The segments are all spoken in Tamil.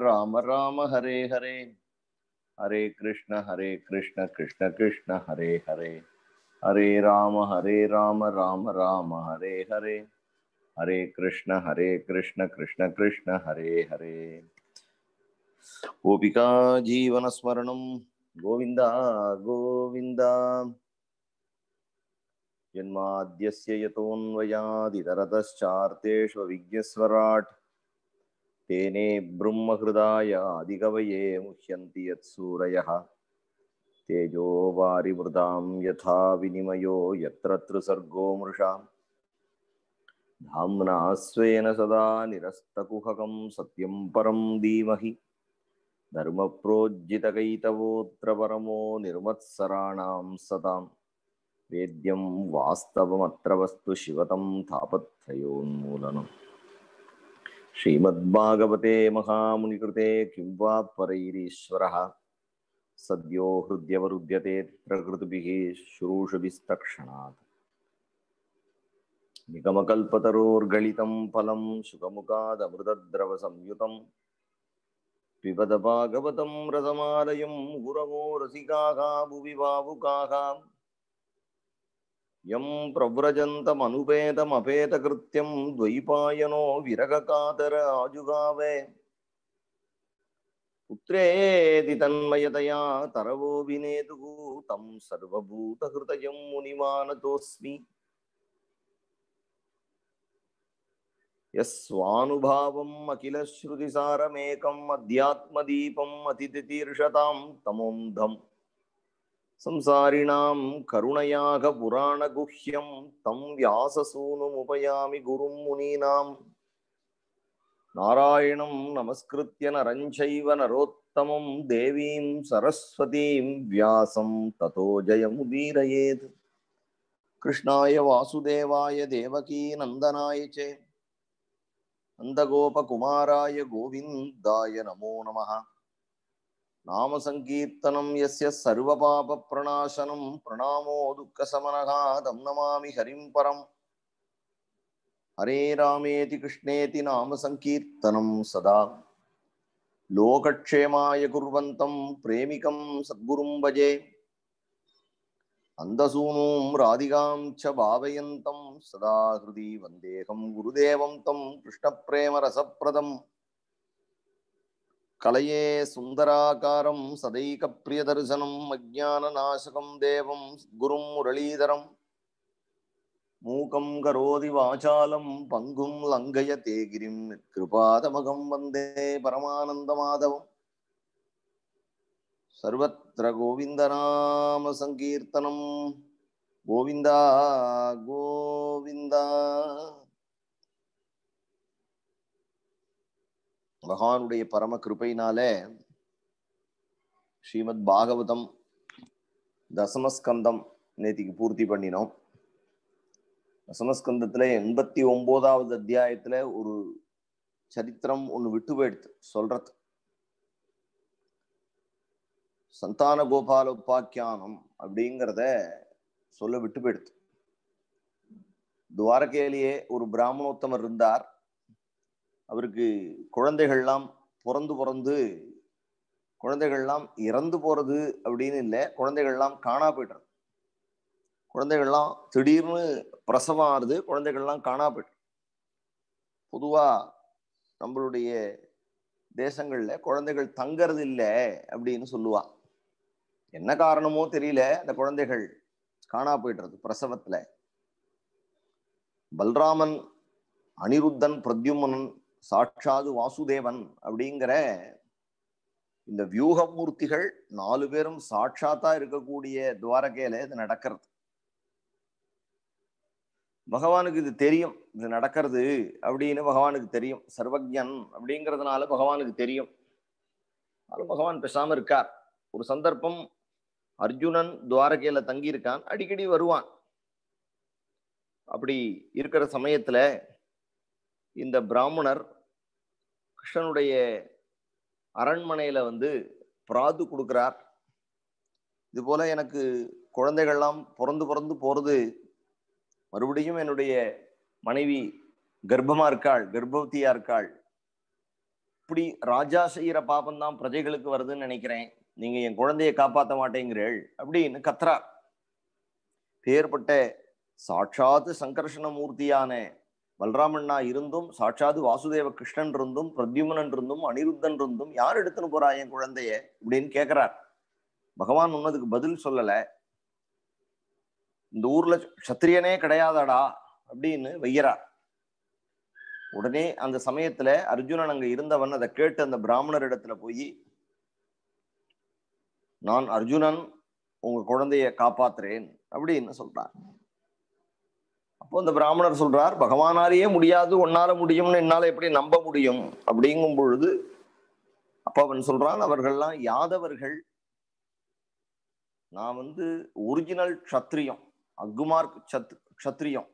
राम राम हरे हरे हरे कृष्ण हरे कृष्ण कृष्ण कृष्ण हरे हरे हरे राम हरे राम राम राम हरे हरे हरे कृष्ण हरे कृष्ण कृष्ण कृष्ण हरे हरे गोपिका स्मरण गोविंदा गोविंदा जन्माद्यस्य यतोऽन्वयादितरतश्चार्तेष्व विज्ञस्वराट् तेने ब्रह्महृदाय अधिकवये मुह्यन्ति यूरय तेजो वारिमृदां यथा विनिमयो यत्र त्रिसर्गो मृषां धाम्ना स्वेन सदा निरस्तकुहकं सत्यं परं धीमहि धर्मप्रोज्जितकैतवोऽत्र परमो निर्मत्सराणां सतां वेद्यं वास्तवमत्र वस्तु शिवतं श्रीमद्भागवते महामुनिकृते किं वा परैरीश्वरः सद्यो प्रकृतिभिः शुरूषुभिस्तक्षणात् निगमकल्पतरोर्गलितं फलं सुखमुखादमृतद्रवसंयुतं पिबदभागवतं रसमालयं गुरवो भुवि भावुकाम् యం ప్రవ్రజంతమనుపేతమపేతకృత్యం ద్వైపాయనో విరగకాతరాజుగావే పుత్రేది తన్మయతయా తరవో వినేతు తం సర్వభూతహృదయం మునిమానతోస్మి యస్వానుభావం అఖిల శ్రుతిసారమేకం అధ్యాత్మదీపం అతిథితీర్షతాం తమోంధం சம்சாரிணாம் கருணையாக புராணகுஹ்யம் தம் வியாசசூனும் உபயாமி குரும் முனீனாம் நாராயணம் நமஸ்கிருத்திய நரஞ்சைவ நரோத்தமம் தேவீம் சரஸ்வதீம் வியாசம் ததோ ஜயமுதீரயேத் கிருஷ்ணாய வாசுதேவாய தேவகீ நந்தனாய சே நந்தகோபகுமாராய கோவிந்தாய நமோ நமஹா நாம சங்கீர்த்தனம் எஸ்ய சர்வபாப பிரணாசனம் பிரணாமோ துக்க சமனகா தம் நமாமி ஹரிம் பரம் ஹரே ராமேதி கிருஷ்ணேதி நாம சங்கீர்த்தனம் சதா லோகக்ஷேமாய குர்வந்தம் பிரேமிகம் சத்குரும் பஜே அந்தசூனூம் ராதிகாம் ச பாவயந்தம் சதா ஹிருதி வந்தேகம் குருதேவம் தம் கிருஷ்ண பிரேம ரசப்பிரதம் கலையே சுந்தராகாரம் சதைக பிரியதர்சனம் அஜான நாசகம் தேவம் குரும் முரளீதரம் மூகம் கரோதி வாசாலம் பங்கும் லங்கய தேகிரிம் கிருபாதமகம் வந்தே பரமானந்த மாதவம் சர்வத்திர கோவிந்தநாம சங்கீர்த்தனம் கோவிந்தா கோவிந்தா பகவானுடைய பரம கிருப்பையினால ஸ்ரீமத் பாகவதம் தசமஸ்கந்தம் நேத்திக்கு பூர்த்தி பண்ணினோம் தசமஸ்கந்தத்துல எண்பத்தி ஒன்பதாவது அத்தியாயத்துல ஒரு சரித்திரம் ஒன்று விட்டு போயிடுத்து சொல்றது சந்தான கோபால உபாக்கியானம் அப்படிங்கிறத சொல்ல விட்டு போயிடுத்து துவாரகையிலேயே ஒரு பிராமணோத்தமர் இருந்தார் அவருக்கு குழந்தைகள்லாம் பிறந்து பிறந்து குழந்தைகள்லாம் இறந்து போகிறது அப்படின்னு இல்லை குழந்தைகள்லாம் காணா போய்டுறது குழந்தைகள்லாம் திடீர்னு பிரசவம் ஆறுது குழந்தைகள்லாம் காணா போய்டுறது பொதுவாக நம்மளுடைய தேசங்களில் குழந்தைகள் தங்கறது இல்லை அப்படின்னு சொல்லுவா என்ன காரணமோ தெரியல அந்த குழந்தைகள் காணா போய்டுறது பிரசவத்தில் பல்ராமன் அனிருத்தன் பிரத்யுமனன் சாட்சாது வாசுதேவன் அப்படிங்கிற இந்த வியூகமூர்த்திகள் நாலு பேரும் சாட்சாத்தா இருக்கக்கூடிய துவாரகையில இது நடக்கிறது பகவானுக்கு இது தெரியும் இது நடக்கிறது அப்படின்னு பகவானுக்கு தெரியும் சர்வஜன் அப்படிங்கிறதுனால பகவானுக்கு தெரியும் அது பகவான் பேசாம இருக்கார் ஒரு சந்தர்ப்பம் அர்ஜுனன் துவாரகையில தங்கியிருக்கான் அடிக்கடி வருவான் அப்படி இருக்கிற சமயத்துல இந்த பிராமணர் கிருஷ்ணனுடைய அரண்மனையில் வந்து பிராது கொடுக்குறார் இதுபோல் எனக்கு குழந்தைகள்லாம் பிறந்து பிறந்து போகிறது மறுபடியும் என்னுடைய மனைவி கர்ப்பமாக இருக்காள் கர்ப்பவத்தியாக இருக்காள் இப்படி ராஜா செய்கிற பாபந்தான் பிரஜைகளுக்கு வருதுன்னு நினைக்கிறேன் நீங்கள் என் குழந்தையை காப்பாற்ற மாட்டேங்கிறீள் அப்படின்னு கத்ரா பேர்பட்ட சாட்சாத்து சங்கர்ஷணமூர்த்தியான மூர்த்தியான பல்ராமண்ணா இருந்தும் சாட்சாது வாசுதேவ கிருஷ்ணன் இருந்தும் பிரத்யுமனன் இருந்தும் அனிருத்தன் இருந்தும் யார் எடுத்துன்னு போறா என் குழந்தைய அப்படின்னு கேட்கிறார் பகவான் உன்னதுக்கு பதில் சொல்லல இந்த ஊர்ல சத்திரியனே கிடையாதாடா அப்படின்னு வையறார் உடனே அந்த சமயத்துல அர்ஜுனன் அங்க இருந்தவன் அதை கேட்டு அந்த பிராமணர் இடத்துல போய் நான் அர்ஜுனன் உங்க குழந்தைய காப்பாத்துறேன் அப்படின்னு சொல்றான் அப்போ இந்த பிராமணர் சொல்றார் பகவானாலேயே முடியாது ஒன்னால முடியும்னு என்னால எப்படி நம்ப முடியும் அப்படிங்கும் பொழுது அப்ப அவன் சொல்றான் அவர்கள்லாம் யாதவர்கள் நான் வந்து ஒரிஜினல் க்ஷத்ரியம் அக்குமார்க் சத் க்ஷத்ரியம்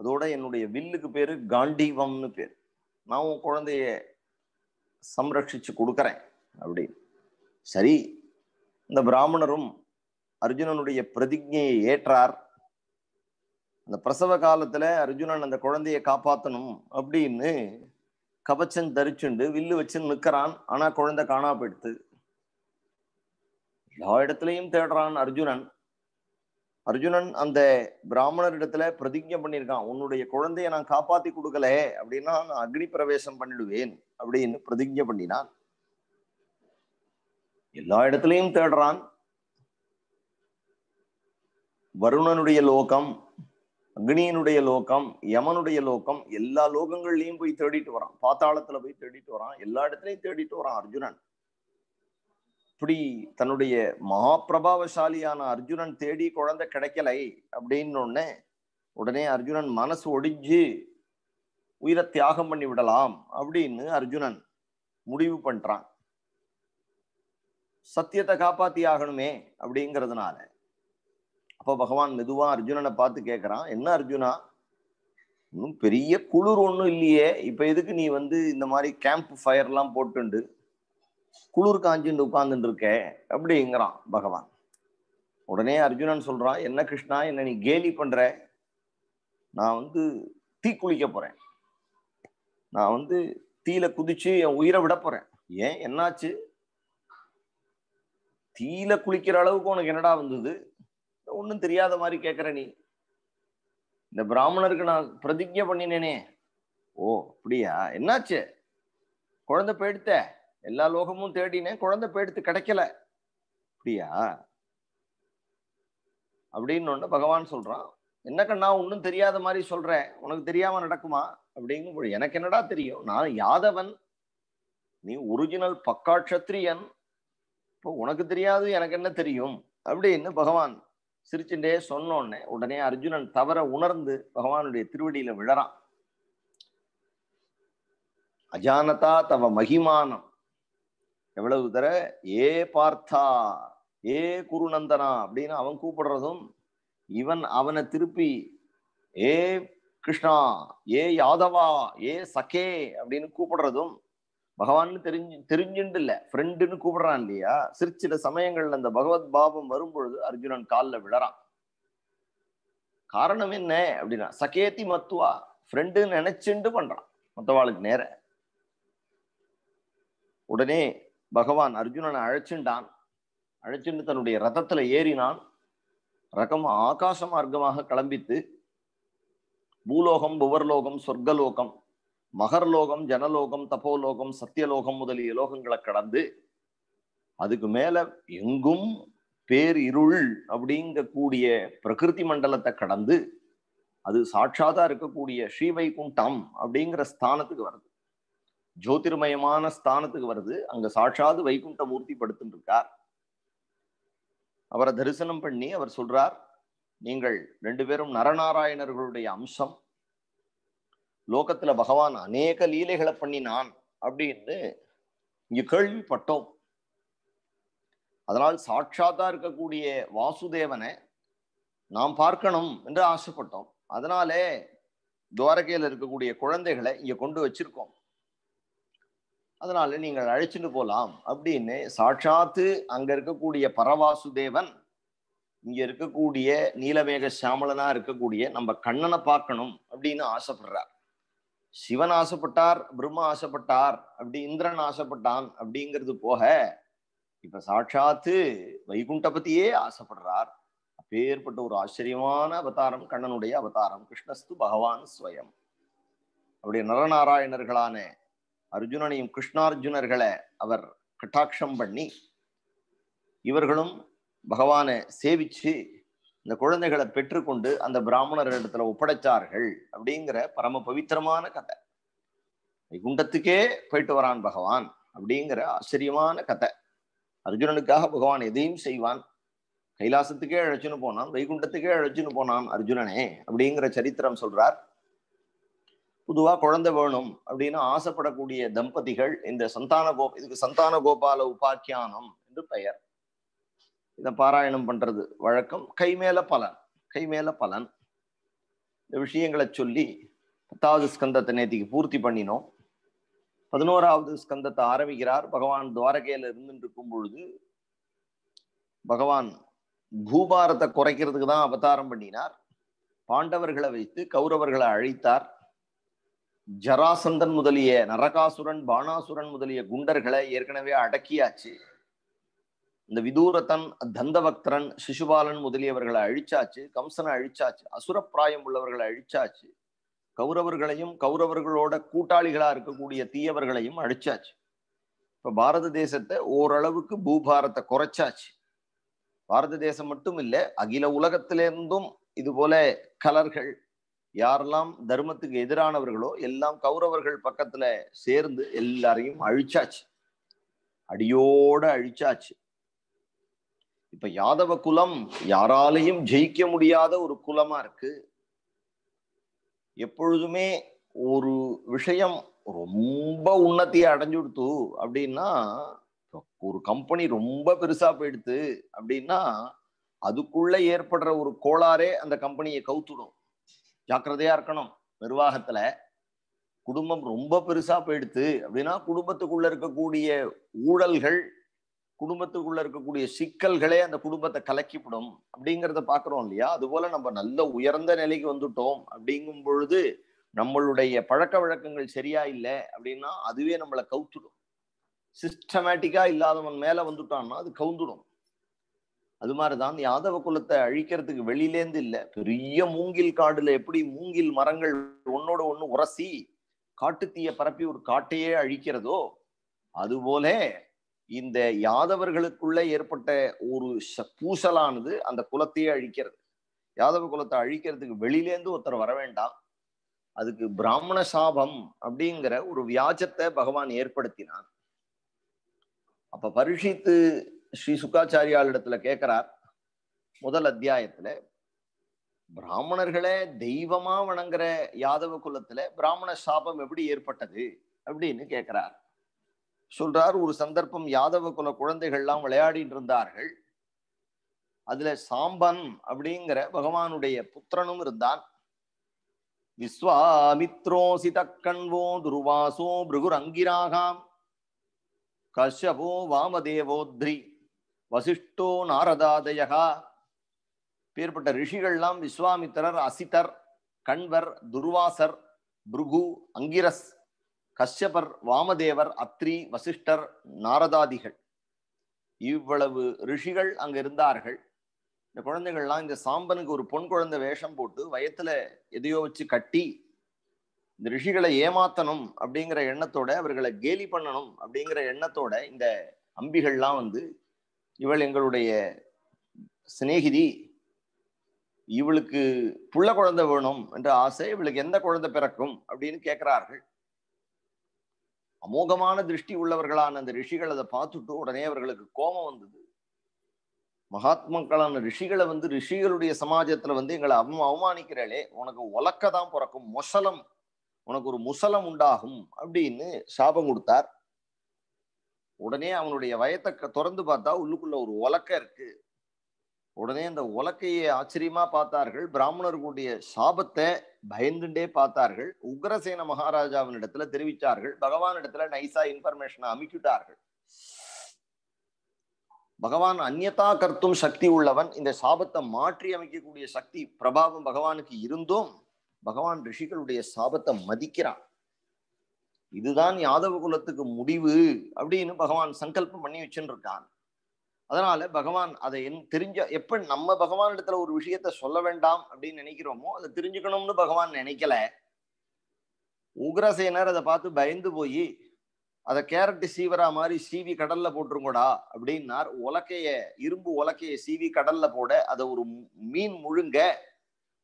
அதோட என்னுடைய வில்லுக்கு பேரு காண்டீவம்னு பேர் நான் உன் குழந்தைய சம்ரட்சிச்சு கொடுக்குறேன் அப்படின்னு சரி இந்த பிராமணரும் அர்ஜுனனுடைய பிரதிஜையை ஏற்றார் இந்த பிரசவ காலத்துல அர்ஜுனன் அந்த குழந்தைய காப்பாத்தணும் அப்படின்னு கவச்சன் தரிச்சுண்டு வில்லு வச்சு நிற்கிறான் ஆனா குழந்தை காணா போயிடுத்து எல்லா இடத்துலையும் தேடுறான் அர்ஜுனன் அர்ஜுனன் அந்த பிராமணர் இடத்துல பிரதிஜை பண்ணியிருக்கான் உன்னுடைய குழந்தைய நான் காப்பாத்தி கொடுக்கல அப்படின்னா நான் அக்னி பிரவேசம் பண்ணிடுவேன் அப்படின்னு பிரதிஜை பண்ணினான் எல்லா இடத்துலையும் தேடுறான் வருணனுடைய லோகம் அக்னியனுடைய லோகம் யமனுடைய லோகம் எல்லா லோகங்கள்லயும் போய் தேடிட்டு வரான் பாத்தாளத்துல போய் தேடிட்டு வரான் எல்லா இடத்துலயும் தேடிட்டு வரான் அர்ஜுனன் இப்படி தன்னுடைய மகா பிரபாவசாலியான அர்ஜுனன் தேடி குழந்தை கிடைக்கலை அப்படின்னு உடனே அர்ஜுனன் மனசு ஒடிஞ்சு உயிரை தியாகம் பண்ணி விடலாம் அப்படின்னு அர்ஜுனன் முடிவு பண்றான் சத்தியத்தை காப்பாத்தி ஆகணுமே அப்படிங்கிறதுனால அப்போ பகவான் மெதுவா அர்ஜுனனை பார்த்து கேட்குறான் என்ன அர்ஜுனா இன்னும் பெரிய குளிர் ஒன்றும் இல்லையே இப்போ எதுக்கு நீ வந்து இந்த மாதிரி கேம்ப் ஃபயர்லாம் போட்டுண்டு குளிர் காஞ்சுண்டு உட்கார்ந்துட்டு இருக்கே அப்படிங்கிறான் பகவான் உடனே அர்ஜுனன் சொல்றான் என்ன கிருஷ்ணா என்ன நீ கேலி பண்ற நான் வந்து தீ குளிக்க போறேன் நான் வந்து தீயில குதிச்சு என் உயிரை விட போறேன் ஏன் என்னாச்சு தீயில குளிக்கிற அளவுக்கு உனக்கு என்னடா வந்தது ஒன்றும் தெரியாத மாதிரி கேட்குற நீ இந்த பிராமணருக்கு நான் பிரதிஜை பண்ணினேனே ஓ அப்படியா என்னாச்சு குழந்தை போயிடுத்த எல்லா லோகமும் தேடினேன் குழந்தை போயிடுத்து கிடைக்கல அப்படியா அப்படின்னு ஒன்று பகவான் சொல்றான் என்ன கண்ணா ஒன்றும் தெரியாத மாதிரி சொல்றேன் உனக்கு தெரியாம நடக்குமா அப்படிங்கும்போது எனக்கு என்னடா தெரியும் நான் யாதவன் நீ ஒரிஜினல் பக்கா இப்போ உனக்கு தெரியாது எனக்கு என்ன தெரியும் அப்படின்னு பகவான் சிரிச்சுட்டே சொன்னோடனே உடனே அர்ஜுனன் தவற உணர்ந்து பகவானுடைய திருவடியில விழறான் அஜானதா தவ மகிமானம் எவ்வளவு தர ஏ பார்த்தா ஏ குருநந்தனா அப்படின்னு அவன் கூப்பிடுறதும் இவன் அவனை திருப்பி ஏ கிருஷ்ணா ஏ யாதவா ஏ சகே அப்படின்னு கூப்பிடுறதும் பகவான்னு தெரிஞ்சு தெரிஞ்சுட்டு இல்லை ஃப்ரெண்டுன்னு கூப்பிடுறான் இல்லையா சிற்சில சமயங்கள்ல அந்த பகவத் பாபம் வரும்பொழுது அர்ஜுனன் காலில் விழறான் காரணம் என்ன அப்படின்னா சகேத்தி மத்துவா ஃப்ரெண்டுன்னு நினைச்சுண்டு பண்றான் மொத்தவாளுக்கு நேர உடனே பகவான் அர்ஜுனனை அழைச்சுண்டான் அழைச்சுண்டு தன்னுடைய ரதத்துல ஏறினான் ரகம் ஆகாச மார்க்கமாக கிளம்பித்து பூலோகம் புவர்லோகம் சொர்க்கலோகம் மகர்லோகம் ஜனலோகம் தபோலோகம் சத்தியலோகம் முதலிய லோகங்களை கடந்து அதுக்கு மேல எங்கும் பேர் இருள் அப்படிங்கக்கூடிய பிரகிருதி மண்டலத்தை கடந்து அது சாட்சாதா இருக்கக்கூடிய ஸ்ரீவைகுண்டம் அப்படிங்கிற ஸ்தானத்துக்கு வருது ஜோதிர்மயமான ஸ்தானத்துக்கு வருது அங்க சாட்சாது வைகுண்ட மூர்த்தி படுத்துட்டு இருக்கார் அவரை தரிசனம் பண்ணி அவர் சொல்றார் நீங்கள் ரெண்டு பேரும் நரநாராயணர்களுடைய அம்சம் லோகத்துல பகவான் அநேக லீலைகளை பண்ணினான் அப்படின்னு இங்க கேள்விப்பட்டோம் அதனால் சாட்சாத்தா இருக்கக்கூடிய வாசுதேவனை நாம் பார்க்கணும் என்று ஆசைப்பட்டோம் அதனாலே துவாரகையில் இருக்கக்கூடிய குழந்தைகளை இங்க கொண்டு வச்சிருக்கோம் அதனால நீங்கள் அழைச்சிட்டு போலாம் அப்படின்னு சாட்சாத்து அங்க இருக்கக்கூடிய பரவாசுதேவன் இங்க இருக்கக்கூடிய நீலமேக சாமலனா இருக்கக்கூடிய நம்ம கண்ணனை பார்க்கணும் அப்படின்னு ஆசைப்படுறார் சிவன் ஆசைப்பட்டார் பிரம்மா ஆசைப்பட்டார் அப்படி இந்திரன் ஆசைப்பட்டான் அப்படிங்கிறது போக இப்ப சாட்சாத்து வைகுண்ட பத்தியே ஆசைப்படுறார் அப்பேற்பட்ட ஒரு ஆச்சரியமான அவதாரம் கண்ணனுடைய அவதாரம் கிருஷ்ணஸ்து பகவான் ஸ்வயம் அவருடைய நரநாராயணர்களான அர்ஜுனனையும் கிருஷ்ணார்ஜுனர்களை அவர் கட்டாட்சம் பண்ணி இவர்களும் பகவானை சேவிச்சு இந்த குழந்தைகளை பெற்றுக்கொண்டு அந்த இடத்துல ஒப்படைச்சார்கள் அப்படிங்கிற பரம பவித்திரமான கதை வைகுண்டத்துக்கே போயிட்டு வரான் பகவான் அப்படிங்கிற ஆச்சரியமான கதை அர்ஜுனனுக்காக பகவான் எதையும் செய்வான் கைலாசத்துக்கே அழைச்சுன்னு போனான் வைகுண்டத்துக்கே அழைச்சுன்னு போனான் அர்ஜுனனே அப்படிங்கிற சரித்திரம் சொல்றார் பொதுவா குழந்தை வேணும் அப்படின்னு ஆசைப்படக்கூடிய தம்பதிகள் இந்த சந்தான கோ இதுக்கு சந்தான கோபால உபாக்கியானம் என்று பெயர் இதை பாராயணம் பண்றது வழக்கம் கை மேல பலன் கை மேல பலன் இந்த விஷயங்களை சொல்லி பத்தாவது ஸ்கந்தத்தை நேத்திக்கு பூர்த்தி பண்ணினோம் பதினோராவது ஸ்கந்தத்தை ஆரம்பிக்கிறார் பகவான் துவாரகையில இருந்து இருக்கும் பொழுது பகவான் பூபாரத்தை குறைக்கிறதுக்கு தான் அவதாரம் பண்ணினார் பாண்டவர்களை வைத்து கௌரவர்களை அழைத்தார் ஜராசந்தன் முதலிய நரகாசுரன் பானாசுரன் முதலிய குண்டர்களை ஏற்கனவே அடக்கியாச்சு இந்த விதூரத்தன் தந்தபக்தரன் சிசுபாலன் முதலியவர்களை அழிச்சாச்சு கம்சனை அழிச்சாச்சு அசுரப்பிராயம் உள்ளவர்களை அழிச்சாச்சு கௌரவர்களையும் கௌரவர்களோட கூட்டாளிகளா இருக்கக்கூடிய தீயவர்களையும் அழிச்சாச்சு இப்ப பாரத தேசத்தை ஓரளவுக்கு பூபாரத்தை குறைச்சாச்சு பாரத தேசம் மட்டும் இல்லை அகில உலகத்திலிருந்தும் இது போல கலர்கள் யாரெல்லாம் தர்மத்துக்கு எதிரானவர்களோ எல்லாம் கௌரவர்கள் பக்கத்துல சேர்ந்து எல்லாரையும் அழிச்சாச்சு அடியோட அழிச்சாச்சு இப்ப யாதவ குலம் யாராலையும் ஜெயிக்க முடியாத ஒரு குலமா இருக்கு எப்பொழுதுமே ஒரு விஷயம் ரொம்ப அடைஞ்சு கொடுத்து அப்படின்னா ஒரு கம்பெனி ரொம்ப பெருசா போயிடுத்து அப்படின்னா அதுக்குள்ள ஏற்படுற ஒரு கோளாறே அந்த கம்பெனியை கவுத்துடும் ஜாக்கிரதையா இருக்கணும் நிர்வாகத்துல குடும்பம் ரொம்ப பெருசா போயிடுத்து அப்படின்னா குடும்பத்துக்குள்ள இருக்கக்கூடிய ஊழல்கள் குடும்பத்துக்குள்ள இருக்கக்கூடிய சிக்கல்களே அந்த குடும்பத்தை கலக்கிவிடும் அப்படிங்கிறத பாக்குறோம் இல்லையா அதுபோல நம்ம நல்ல உயர்ந்த நிலைக்கு வந்துட்டோம் அப்படிங்கும் பொழுது நம்மளுடைய பழக்க வழக்கங்கள் சரியா இல்லை அப்படின்னா அதுவே நம்மளை கவுத்துடும் சிஸ்டமேட்டிக்கா இல்லாதவன் மேல வந்துட்டான்னா அது கவுந்துடும் அது மாதிரிதான் யாதவ குலத்தை அழிக்கிறதுக்கு வெளியிலேருந்து இல்லை பெரிய மூங்கில் காடுல எப்படி மூங்கில் மரங்கள் ஒன்னோட ஒண்ணு உரசி காட்டுத்தீய பரப்பி ஒரு காட்டையே அழிக்கிறதோ அதுபோல இந்த யாதவர்களுக்குள்ள ஏற்பட்ட ஒரு பூசலானது அந்த குலத்தையே அழிக்கிறது யாதவ குலத்தை அழிக்கிறதுக்கு வெளியிலேருந்து ஒருத்தர் வர வேண்டாம் அதுக்கு பிராமண சாபம் அப்படிங்கிற ஒரு வியாஜத்தை பகவான் ஏற்படுத்தினார் அப்ப பரிஷித்து ஸ்ரீ சுக்காச்சாரியாளிடத்துல கேட்கிறார் முதல் அத்தியாயத்துல பிராமணர்களை தெய்வமா வணங்குற யாதவ குலத்துல பிராமண சாபம் எப்படி ஏற்பட்டது அப்படின்னு கேட்கிறார் சொல்றார் ஒரு சந்தர்ப்பம் யாதவ குல குழந்தைகள்லாம் விளையாடிட்டு இருந்தார்கள் அதுல சாம்பன் அப்படிங்கிற பகவானுடைய புத்திரனும் இருந்தான் விஸ்வாமித்ரோசித கண்வோ துருவாசோ பிருகுரங்கிராகாம் கஷ்யபோ வாமதேவோத்ரி வசிஷ்டோ நாரதாதயா பேர்பட்ட ரிஷிகள்லாம் விஸ்வாமித்திரர் அசிதர் கண்வர் துர்வாசர் பிருகு அங்கிரஸ் கஷ்யபர் வாமதேவர் அத்ரி வசிஷ்டர் நாரதாதிகள் இவ்வளவு ரிஷிகள் அங்க இருந்தார்கள் இந்த குழந்தைகள்லாம் இந்த சாம்பனுக்கு ஒரு பொன் குழந்தை வேஷம் போட்டு வயத்துல எதையோ வச்சு கட்டி இந்த ரிஷிகளை ஏமாத்தணும் அப்படிங்கிற எண்ணத்தோட அவர்களை கேலி பண்ணணும் அப்படிங்கிற எண்ணத்தோட இந்த அம்பிகள்லாம் வந்து இவள் எங்களுடைய சிநேகிதி இவளுக்கு புள்ள குழந்தை வேணும் என்ற ஆசை இவளுக்கு எந்த குழந்தை பிறக்கும் அப்படின்னு கேட்கிறார்கள் அமோகமான திருஷ்டி உள்ளவர்களான அந்த ரிஷிகள் அதை பார்த்துட்டு உடனே அவர்களுக்கு கோபம் வந்தது மகாத்மாக்களான ரிஷிகளை வந்து ரிஷிகளுடைய சமாஜத்துல வந்து எங்களை அவ அவமானிக்கிறாளே உனக்கு உலக்க தான் பிறக்கும் முசலம் உனக்கு ஒரு முசலம் உண்டாகும் அப்படின்னு சாபம் கொடுத்தார் உடனே அவனுடைய வயத்தை திறந்து பார்த்தா உள்ளுக்குள்ள ஒரு உலக்க இருக்கு உடனே இந்த உலக்கையை ஆச்சரியமா பார்த்தார்கள் பிராமணர்களுடைய சாபத்தை பயந்துண்டே பார்த்தார்கள் உக்ரசேன மகாராஜாவின் இடத்துல தெரிவித்தார்கள் இடத்துல நைசா இன்ஃபர்மேஷன் அமைக்கிட்டார்கள் பகவான் அந்நதா கர்த்தும் சக்தி உள்ளவன் இந்த சாபத்தை மாற்றி அமைக்கக்கூடிய சக்தி பிரபாவம் பகவானுக்கு இருந்தும் பகவான் ரிஷிகளுடைய சாபத்தை மதிக்கிறான் இதுதான் யாதவ குலத்துக்கு முடிவு அப்படின்னு பகவான் சங்கல்பம் பண்ணி வச்சுருக்கான் அதனால பகவான் அதை என் தெரிஞ்ச எப்ப நம்ம பகவான் இடத்துல ஒரு விஷயத்த சொல்ல வேண்டாம் அப்படின்னு நினைக்கிறோமோ அதை தெரிஞ்சுக்கணும்னு பகவான் நினைக்கல உக்ரசேனர் அதை பார்த்து பயந்து போய் அதை கேரட் சீவரா மாதிரி சீவி கடல்ல போட்டுருங்கடா அப்படின்னார் உலக்கைய இரும்பு உலக்கைய சீவி கடல்ல போட அதை ஒரு மீன் முழுங்க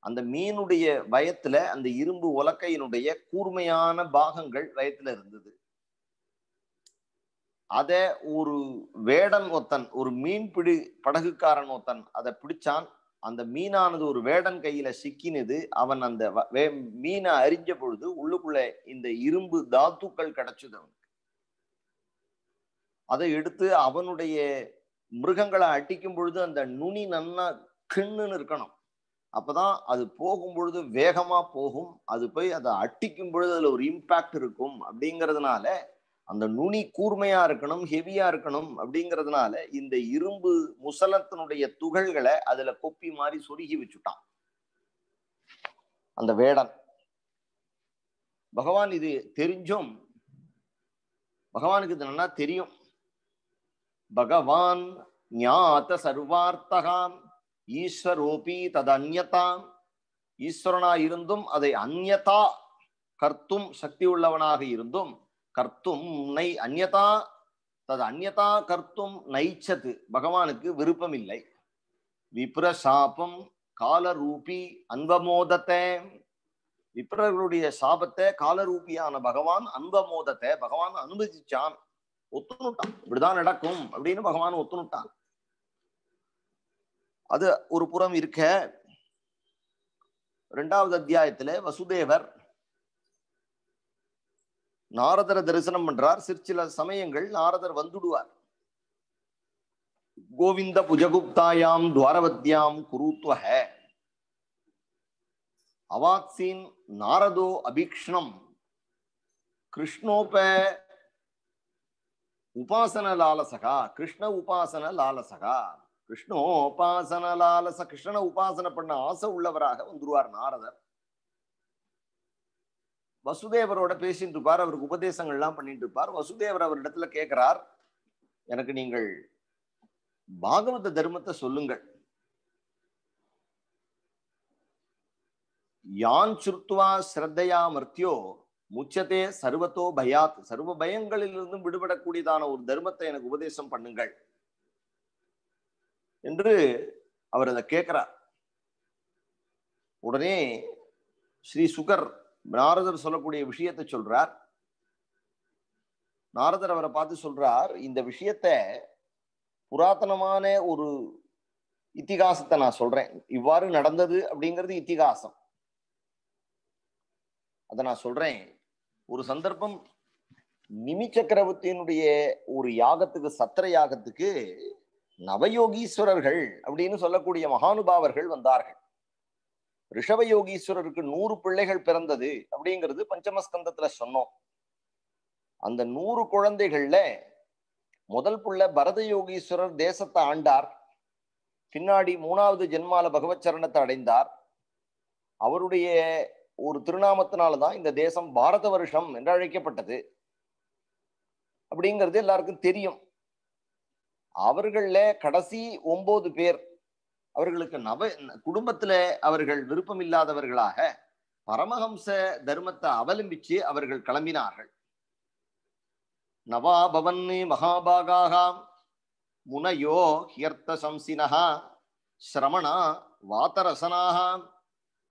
அந்த மீனுடைய பயத்துல அந்த இரும்பு உலக்கையினுடைய கூர்மையான பாகங்கள் வயத்துல இருந்தது அதை ஒரு வேடன் ஒத்தன் ஒரு மீன் பிடி படகுக்காரன் ஒத்தன் அதை பிடிச்சான் அந்த மீனானது ஒரு வேடன் கையில சிக்கினது அவன் அந்த மீனை அறிஞ்ச பொழுது உள்ளுக்குள்ள இந்த இரும்பு தாத்துக்கள் கிடைச்சது அவனுக்கு அதை எடுத்து அவனுடைய மிருகங்களை அடிக்கும் பொழுது அந்த நுனி நன்னா கிண்ணுன்னு இருக்கணும் அப்பதான் அது போகும் பொழுது வேகமா போகும் அது போய் அதை அட்டிக்கும் பொழுது அதுல ஒரு இம்பாக்ட் இருக்கும் அப்படிங்கிறதுனால அந்த நுனி கூர்மையா இருக்கணும் ஹெவியா இருக்கணும் அப்படிங்கிறதுனால இந்த இரும்பு முசலத்தினுடைய துகள்களை அதுல கொப்பி மாதிரி சொருகி வச்சுட்டான் அந்த வேடன் பகவான் இது தெரிஞ்சும் பகவானுக்கு இது நல்லா தெரியும் பகவான் ஞாத்த சர்வார்த்தகாம் ஈஸ்வரோபி தது அந்நதாம் ஈஸ்வரனா இருந்தும் அதை அந்நியதா கர்த்தும் சக்தி உள்ளவனாக இருந்தும் கர்த்தும் நை அந்நதா தது அந்நதா கர்த்தும் நைச்சது பகவானுக்கு விருப்பம் இல்லை விப்ரசாபம் சாபம் காலரூபி அன்பமோதத்தை விப்ரர்களுடைய சாபத்தை காலரூபியான பகவான் அன்பமோதத்தை பகவான் அனுமதிச்சான் ஒத்துணுட்டான் இப்படிதான் நடக்கும் அப்படின்னு பகவான் ஒத்துணுட்டான் அது ஒரு புறம் இருக்க ரெண்டாவது அத்தியாயத்துல வசுதேவர் நாரதரை தரிசனம் பண்றார் சிற்சில சமயங்கள் நாரதர் வந்துடுவார் கோவிந்த புஜகுப்தாயாம் துவாரவத்யாம் குருத்வஹ அவாக்சின் நாரதோ அபீக்ஷ்ணம் கிருஷ்ணோப உபாசன லாலசகா கிருஷ்ண உபாசன லாலசகா கிருஷ்ணோபாசன லாலச கிருஷ்ண உபாசனை பண்ண ஆசை உள்ளவராக வந்துருவார் நாரதர் வசுதேவரோட பேசிட்டு இருப்பார் அவருக்கு உபதேசங்கள் எல்லாம் பண்ணிட்டு இருப்பார் வசுதேவர் அவரிடத்துல கேட்கிறார் எனக்கு நீங்கள் பாகவத தர்மத்தை சொல்லுங்கள் யான் சுருத்துவா ஸ்ரத்தையா மர்த்தியோ முச்சதே சர்வத்தோ பயாத் சர்வ பயங்களிலிருந்தும் விடுபடக்கூடியதான ஒரு தர்மத்தை எனக்கு உபதேசம் பண்ணுங்கள் என்று அவர் அதை கேட்கிறார் உடனே ஸ்ரீ சுகர் நாரதர் சொல்லக்கூடிய விஷயத்தை சொல்றார் நாரதர் அவரை பார்த்து சொல்றார் இந்த விஷயத்த புராதனமான ஒரு இத்திகாசத்தை நான் சொல்றேன் இவ்வாறு நடந்தது அப்படிங்கிறது இத்திகாசம் அதை நான் சொல்றேன் ஒரு சந்தர்ப்பம் நிமி சக்கரவர்த்தியினுடைய ஒரு யாகத்துக்கு சத்திர யாகத்துக்கு நவயோகீஸ்வரர்கள் அப்படின்னு சொல்லக்கூடிய மகானுபாவர்கள் வந்தார்கள் யோகீஸ்வரருக்கு நூறு பிள்ளைகள் பிறந்தது அப்படிங்கிறது பஞ்சமஸ்கந்தத்துல சொன்னோம் அந்த நூறு குழந்தைகள்ல முதல் புள்ள பரத யோகீஸ்வரர் தேசத்தை ஆண்டார் பின்னாடி மூணாவது ஜென்மால பகவத் சரணத்தை அடைந்தார் அவருடைய ஒரு திருநாமத்தினாலதான் இந்த தேசம் பாரத வருஷம் என்று அழைக்கப்பட்டது அப்படிங்கிறது எல்லாருக்கும் தெரியும் அவர்கள்ல கடைசி ஒன்பது பேர் அவர்களுக்கு நவ குடும்பத்துல அவர்கள் விருப்பம் இல்லாதவர்களாக பரமஹம்ச தர்மத்தை அவலம்பிச்சு அவர்கள் கிளம்பினார்கள் நவாபவன் மகாபாகாம் முனையோ ஹியர்த்த சம்சினஹா சிரமணா வாத்தரசனாக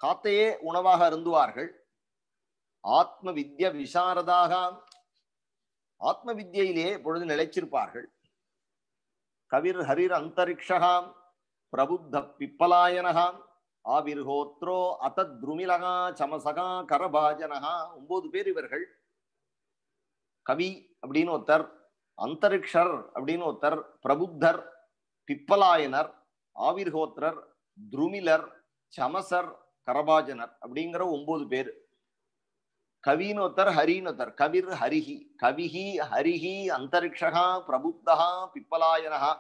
காத்தையே உணவாக அருந்துவார்கள் ஆத்ம வித்ய விசாரதாக ஆத்ம வித்தியிலே பொழுது நிலைச்சிருப்பார்கள் கவிர் ஹரிர் அந்தரிக்ஷகாம் பிரபுத்த பிப்பலாயனகா ஆவிர்ஹோத்ரோ அத்தத்ருமிலகா சமசகா கரபாஜனகா ஒன்பது பேர் இவர்கள் கவி அப்படின்னு ஒருத்தர் அந்தரிக்ஷர் அப்படின்னு ஒருத்தர் பிரபுத்தர் பிப்பலாயனர் ஆவிர்ஹோத்ரர் துருமிலர் சமசர் கரபாஜனர் அப்படிங்கிற ஒன்பது பேர் கவின்னு ஒருத்தர் ஹரின்னு ஒருத்தர் கவிர் ஹரிஹி கவிஹி ஹரிஹி அந்தரிக்ஷகா பிரபுத்தகா பிப்பலாயனகா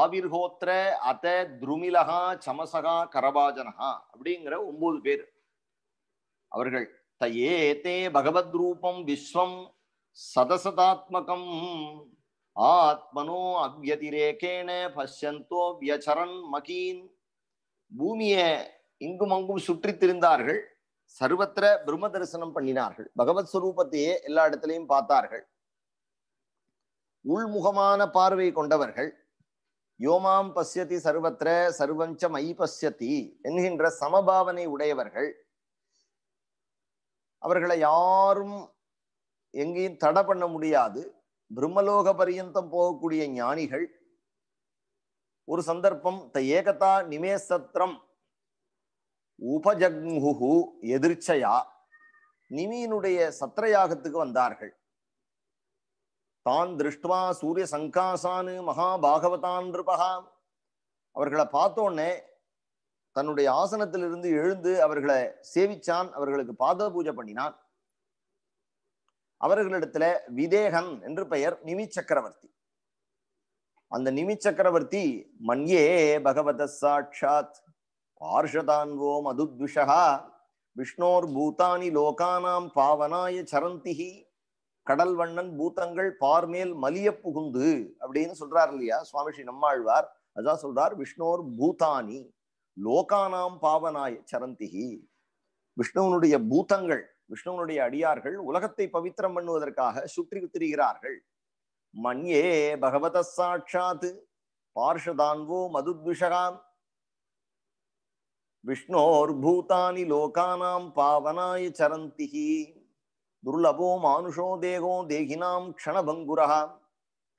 ஆவிர்கோத்திர அத துருமிலகா சமசகா கரபாஜனஹா அப்படிங்கிற ஒன்பது பேர் அவர்கள் த ஏதே பகவத் ரூபம் விஸ்வம் சதசதாத்மகம் ஆத்மனோ அவ்யதிரேகேன பஷ்யந்தோ வியசரன் மகீன் பூமியை இங்கும் அங்கும் சுற்றி திரிந்தார்கள் சர்வத்திர பிரம்ம தரிசனம் பண்ணினார்கள் பகவத் ஸ்வரூபத்தையே எல்லா இடத்திலையும் பார்த்தார்கள் உள்முகமான பார்வை கொண்டவர்கள் யோமாம் பசியதி சர்வத்திர சர்வஞ்ச மை பசியதி என்கின்ற சமபாவனை உடையவர்கள் அவர்களை யாரும் எங்கேயும் தடை பண்ண முடியாது பிரம்மலோக பரியந்தம் போகக்கூடிய ஞானிகள் ஒரு சந்தர்ப்பம் த ஏகதா நிமேசத்திரம் உபஜக்முகு எதிர்ச்சையா நிமியினுடைய சத்திரயாகத்துக்கு வந்தார்கள் தான் திருஷ்டுவா சூரிய சங்காசானு மகாபாகவதான் இருப்பகா அவர்களை பார்த்தோன்னே தன்னுடைய ஆசனத்திலிருந்து எழுந்து அவர்களை சேவிச்சான் அவர்களுக்கு பாத பூஜை பண்ணினான் அவர்களிடத்துல விதேகன் என்று பெயர் நிமி சக்கரவர்த்தி அந்த நிமி சக்கரவர்த்தி மன்யே பகவத சாட்சாத் பார்ஷதான்வோ மதுத்விஷா விஷ்ணோர் பூதானி லோகானாம் பாவனாய சரந்திஹி கடல் வண்ணன் பூத்தங்கள் பார்மேல் மலிய புகுந்து அப்படின்னு சொல்றார் இல்லையா சுவாமி ஸ்ரீ நம்மாழ்வார் அதான் சொல்றார் விஷ்ணோர் பூதானி லோகானாம் பாவனாய் சரந்திகி விஷ்ணுவனுடைய பூத்தங்கள் விஷ்ணுவனுடைய அடியார்கள் உலகத்தை பவித்திரம் பண்ணுவதற்காக சுற்றி திரிகிறார்கள் மண்யே பகவத சாட்சாத் பார்ஷதான்வோ மதுத்விஷகான் விஷ்ணோர் பூதானி லோகானாம் பாவனாய சரந்திகி துர்லபோ மானுஷோ தேகோ தேகினாம் க்ஷணபங்குரா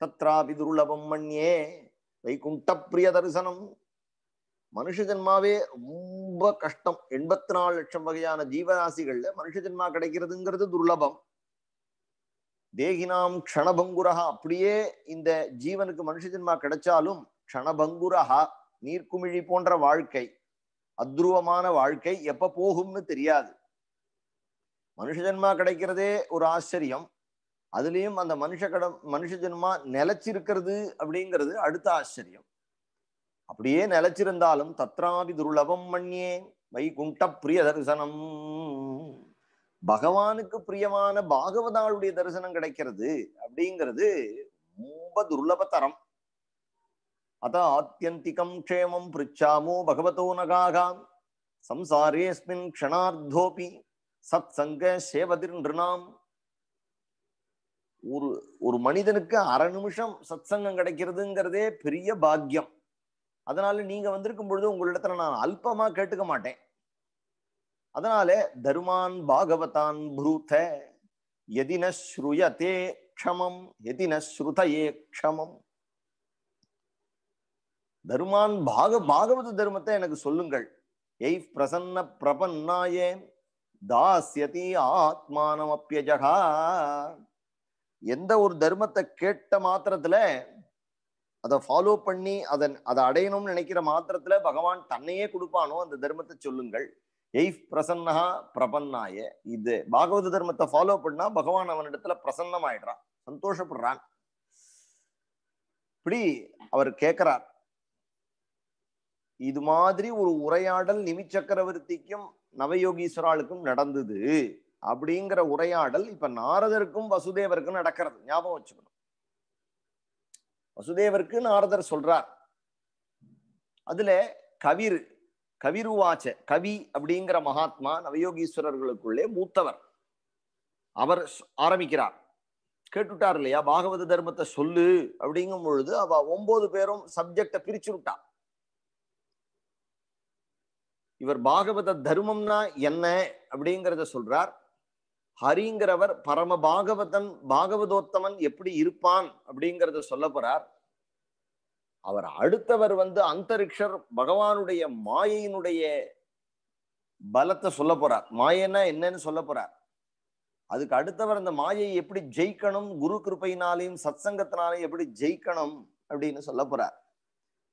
தத்ராபி துர்லபம் மண்யே வைகுண்ட பிரிய தரிசனம் மனுஷ ஜென்மாவே ரொம்ப கஷ்டம் எண்பத்தி நாலு லட்சம் வகையான ஜீவராசிகள்ல மனுஷ ஜென்மா கிடைக்கிறதுங்கிறது துர்லபம் தேகினாம் க்ஷணபங்குரஹா அப்படியே இந்த ஜீவனுக்கு மனுஷ ஜென்மா கிடைச்சாலும் க்ஷணபங்குரஹா நீர்க்குமிழி போன்ற வாழ்க்கை அத்ருவமான வாழ்க்கை எப்ப போகும்னு தெரியாது மனுஷ ஜென்மா கிடைக்கிறதே ஒரு ஆச்சரியம் அதுலேயும் அந்த மனுஷ கட மனுஷ ஜென்மா நிலைச்சிருக்கிறது அப்படிங்கிறது அடுத்த ஆச்சரியம் அப்படியே நிலைச்சிருந்தாலும் தத்ராபி துர்லபம் மண்யே வைகுண்ட பிரிய தரிசனம் பகவானுக்கு பிரியமான பாகவதாளுடைய தரிசனம் கிடைக்கிறது அப்படிங்கிறது ரொம்ப துர்லபத்தரம் அத ஆத்தியந்திகம் க்ஷேமம் பிரிச்சாமோ பகவதோ நகாகாம் சம்சாரேஸ்மின் க்ஷணார்த்தோபி சத் சங்க சேவதிருநாம் ஒரு ஒரு மனிதனுக்கு அரை நிமிஷம் சத் சங்கம் கிடைக்கிறதுங்கிறதே பெரிய பாக்கியம் அதனால நீங்க வந்திருக்கும் பொழுது உங்களிடத்துல நான் அல்பமா கேட்டுக்க மாட்டேன் அதனால தருமான் பாகவதான் புரூத எதின ஸ்ருயதே க்ஷமம் எதின க்ஷமம் தருமான் பாக பாகவத தர்மத்தை எனக்கு சொல்லுங்கள் எய் பிரசன்ன பிரபன்னாயேன் தாசியதி ஆத்மானம் அப்பியஜகா எந்த ஒரு தர்மத்தை கேட்ட மாத்திரத்துல அதை ஃபாலோ பண்ணி அதன் அதை அடையணும்னு நினைக்கிற மாத்திரத்துல பகவான் தன்னையே கொடுப்பானோ அந்த தர்மத்தை சொல்லுங்கள் எய் பிரசன்னா பிரபன்னாய இது பாகவத தர்மத்தை ஃபாலோ பண்ணா பகவான் அவனிடத்துல பிரசன்னம் ஆயிடுறான் சந்தோஷப்படுறான் இப்படி அவர் கேட்கிறார் இது மாதிரி ஒரு உரையாடல் நிமி சக்கரவர்த்திக்கும் நவயோகீஸ்வராளுக்கும் நடந்தது அப்படிங்கிற உரையாடல் இப்ப நாரதருக்கும் வசுதேவருக்கும் நடக்கிறது ஞாபகம் வச்சுக்கணும் வசுதேவருக்கு நாரதர் சொல்றார் அதுல கவிர் கவிருவாச்ச கவி அப்படிங்கிற மகாத்மா நவயோகீஸ்வரர்களுக்குள்ளே மூத்தவர் அவர் ஆரம்பிக்கிறார் கேட்டுட்டார் இல்லையா பாகவத தர்மத்தை சொல்லு அப்படிங்கும் பொழுது அவ ஒன்பது பேரும் சப்ஜெக்ட பிரிச்சு விட்டான் இவர் பாகவத தர்மம்னா என்ன அப்படிங்கிறத சொல்றார் ஹரிங்கிறவர் பரம பாகவதன் பாகவதோத்தமன் எப்படி இருப்பான் அப்படிங்கிறத சொல்ல போறார் அவர் அடுத்தவர் வந்து அந்தரிக்ஷர் பகவானுடைய மாயையினுடைய பலத்தை சொல்ல போறார் மாயன்னா என்னன்னு சொல்ல போறார் அதுக்கு அடுத்தவர் அந்த மாயையை எப்படி ஜெயிக்கணும் குரு கிருப்பையினாலையும் சத் சங்கத்தினாலையும் எப்படி ஜெயிக்கணும் அப்படின்னு சொல்ல போறார்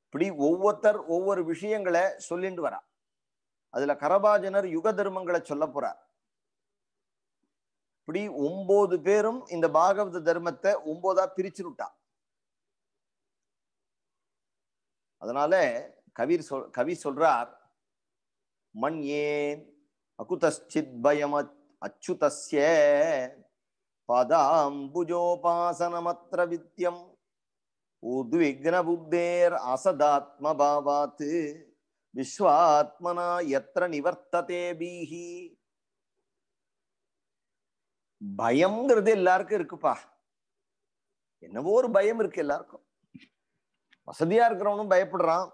இப்படி ஒவ்வொருத்தர் ஒவ்வொரு விஷயங்களை சொல்லிட்டு வரா அதுல கரபாஜனர் யுக தர்மங்களை சொல்ல போறார் இப்படி ஒன்பது பேரும் இந்த பாகவத தர்மத்தை ஒன்பதா விட்டா அதனால கவிர் சொல் கவி சொல்றார் மண் ஏன் அகுதச்சித் பயம் அச்சுதஸ்ய பதாம்புஜோபாசனமத்திர வித்யம் உத்விக்ன புத்தேர் பாவாத்து விஸ்வாத்மனா எத்திர நிவர்த்ததே பீஹி பயம்ங்கிறது எல்லாருக்கும் இருக்குப்பா என்னவோ ஒரு பயம் இருக்கு எல்லாருக்கும் வசதியா இருக்கிறவனும் பயப்படுறான்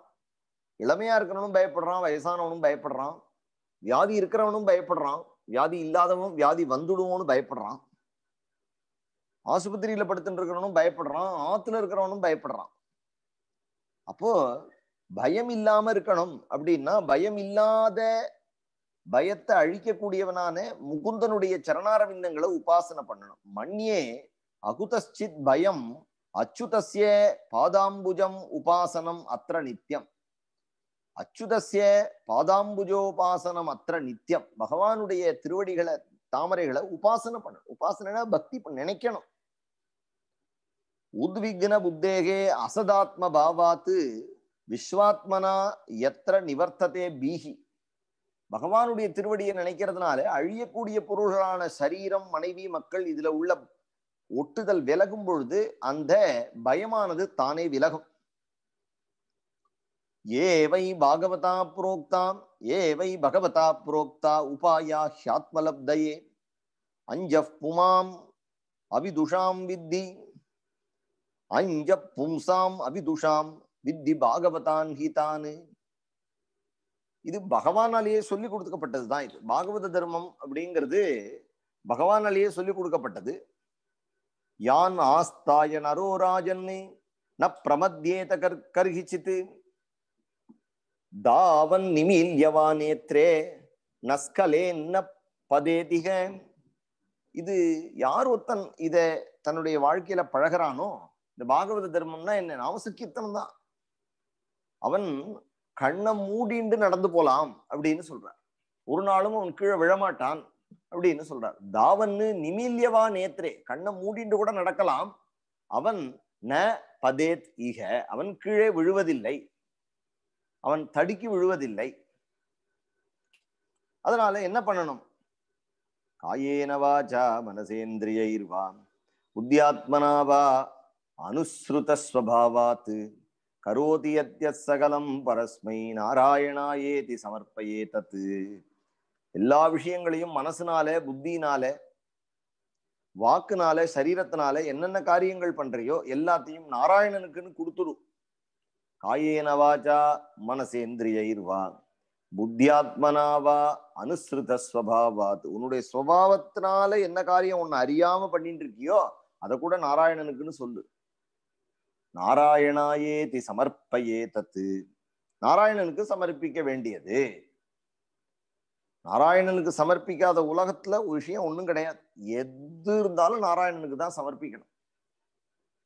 இளமையா இருக்கிறவனும் பயப்படுறான் வயசானவனும் பயப்படுறான் வியாதி இருக்கிறவனும் பயப்படுறான் வியாதி இல்லாதவனும் வியாதி வந்துடுவோன்னு பயப்படுறான் ஆஸ்பத்திரியில படுத்துட்டு இருக்கிறவனும் பயப்படுறான் ஆத்துல இருக்கிறவனும் பயப்படுறான் அப்போ பயம் இல்லாம இருக்கணும் அப்படின்னா பயம் இல்லாத பயத்தை அழிக்கக்கூடியவனான முகுந்தனுடைய சரணாரவிந்தங்களை உபாசனை பண்ணணும் மண்யே அகுதஸ்சித் பயம் அச்சுதஸ்ய பாதாம்புஜம் உபாசனம் அத்த நித்தியம் அச்சுதஸ்ய பாதாம்புஜோபாசனம் அத்த நித்தியம் பகவானுடைய திருவடிகளை தாமரைகளை உபாசனை பண்ணணும் உபாசனைனா பக்தி நினைக்கணும் உத்விக்ன புத்தேகே அசதாத்ம பாவாத்து விஸ்வாத்மனா எத்திர நிவர்த்ததே பீகி பகவானுடைய திருவடியை நினைக்கிறதுனால அழியக்கூடிய பொருள்களான சரீரம் மனைவி மக்கள் இதுல உள்ள ஒட்டுதல் விலகும் பொழுது அந்த பயமானது தானே விலகும் ஏவை பாகவதா புரோக்தாம் ஏவை பகவதா புரோக்தா உபாயா ஹியாத்மலப்தயே அஞ்சப் புமாம் அவிதுஷாம் வித்தி அஞ்சப் பும்சாம் அவிதுஷாம் வித்தி பாகவதான் ஹீதான்னு இது பகவானாலேயே சொல்லி கொடுக்கப்பட்டது தான் இது பாகவத தர்மம் அப்படிங்கிறது பகவானாலேயே சொல்லி கொடுக்கப்பட்டது யான் ஆஸ்தாய நரோராஜன்னு ந பிரமத்யேத கர் கர்ஹிச்சித்து தாவன் நிமில்யவா நேத்ரே நஸ்கலே ந பதேதிக இது யார் ஒருத்தன் இத தன்னுடைய வாழ்க்கையில பழகிறானோ இந்த பாகவத தர்மம்னா என்ன நாம தான் அவன் கண்ணை மூடிண்டு நடந்து போலாம் அப்படின்னு சொல்றான் ஒரு நாளும் அவன் கீழே விழமாட்டான் அப்படின்னு சொல்றார் தாவன்னு நிமில்யவா நேத்ரே கண்ணை மூடிண்டு கூட நடக்கலாம் அவன் ந பதேத் ஈக அவன் கீழே விழுவதில்லை அவன் தடுக்கி விழுவதில்லை அதனால என்ன பண்ணணும் காயேனவாச்சா மனசேந்திரியர்வாம் புத்தியாத்மனாவா அனுஸ்ருதஸ்வபாவாத்து கரோதி கரோதியத்திய சகலம் பரஸ்மை நாராயணாயேதி சமர்ப்பையே தத்து எல்லா விஷயங்களையும் மனசுனால புத்தினால வாக்குனால சரீரத்தினால என்னென்ன காரியங்கள் பண்றியோ எல்லாத்தையும் நாராயணனுக்குன்னு காயே காயேன வாச்சா மனசேந்திரியர்வா புத்தியாத்மனாவா அனுசிருத ஸ்வபாவாத் உன்னுடைய ஸ்வபாவத்தினால என்ன காரியம் உன்னை அறியாம பண்ணிட்டு இருக்கியோ அதை கூட நாராயணனுக்குன்னு சொல்லு நாராயணாயே தி சமர்ப்பையே தத்து நாராயணனுக்கு சமர்ப்பிக்க வேண்டியது நாராயணனுக்கு சமர்ப்பிக்காத உலகத்துல ஒரு விஷயம் ஒன்றும் கிடையாது எது இருந்தாலும் நாராயணனுக்கு தான் சமர்ப்பிக்கணும்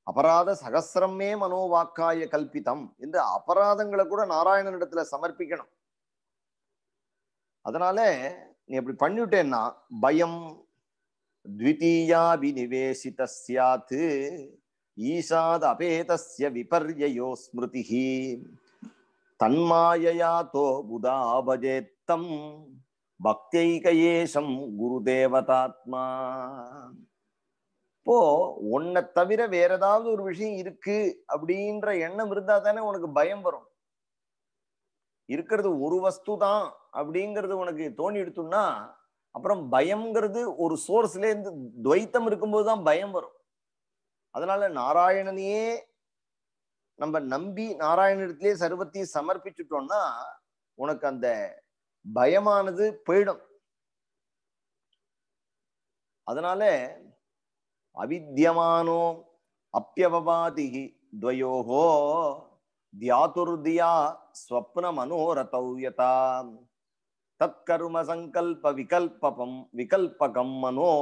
அபராத சகசிரமே மனோவாக்காய கல்பிதம் இந்த அபராதங்களை கூட நாராயணனிடத்துல சமர்ப்பிக்கணும் அதனால நீ அப்படி பண்ணிவிட்டேன்னா பயம் த்விதீயா சியாத்து ஈஷாதபேதஸ்ய விபர்யோ ஸ்மிருதி தன்மாயயாத்தோ புதாபஜேத்தம் பக்தைகயேஷம் குருதேவதாத்மா இப்போ உன்னை தவிர வேற ஏதாவது ஒரு விஷயம் இருக்கு அப்படின்ற எண்ணம் இருந்தா தானே உனக்கு பயம் வரும் இருக்கிறது ஒரு வஸ்து தான் அப்படிங்கிறது உனக்கு தோணி எடுத்தோம்னா அப்புறம் பயம்ங்கிறது ஒரு சோர்ஸ்ல இருந்து துவைத்தம் இருக்கும்போது தான் பயம் வரும் அதனால நாராயணனையே நம்ம நம்பி நாராயணத்திலே சர்வத்தையும் சமர்ப்பிச்சுட்டோம்னா உனக்கு அந்த பயமானது போயிடும் அதனால அவித்தியமானோ அப்பியவபாதி துவயோகோ தியாதுர்தியா ஸ்வப்ன மனோரதௌயதா தற்கரும சங்கல்ப விகல்பகம் விகல்பகம் மனோ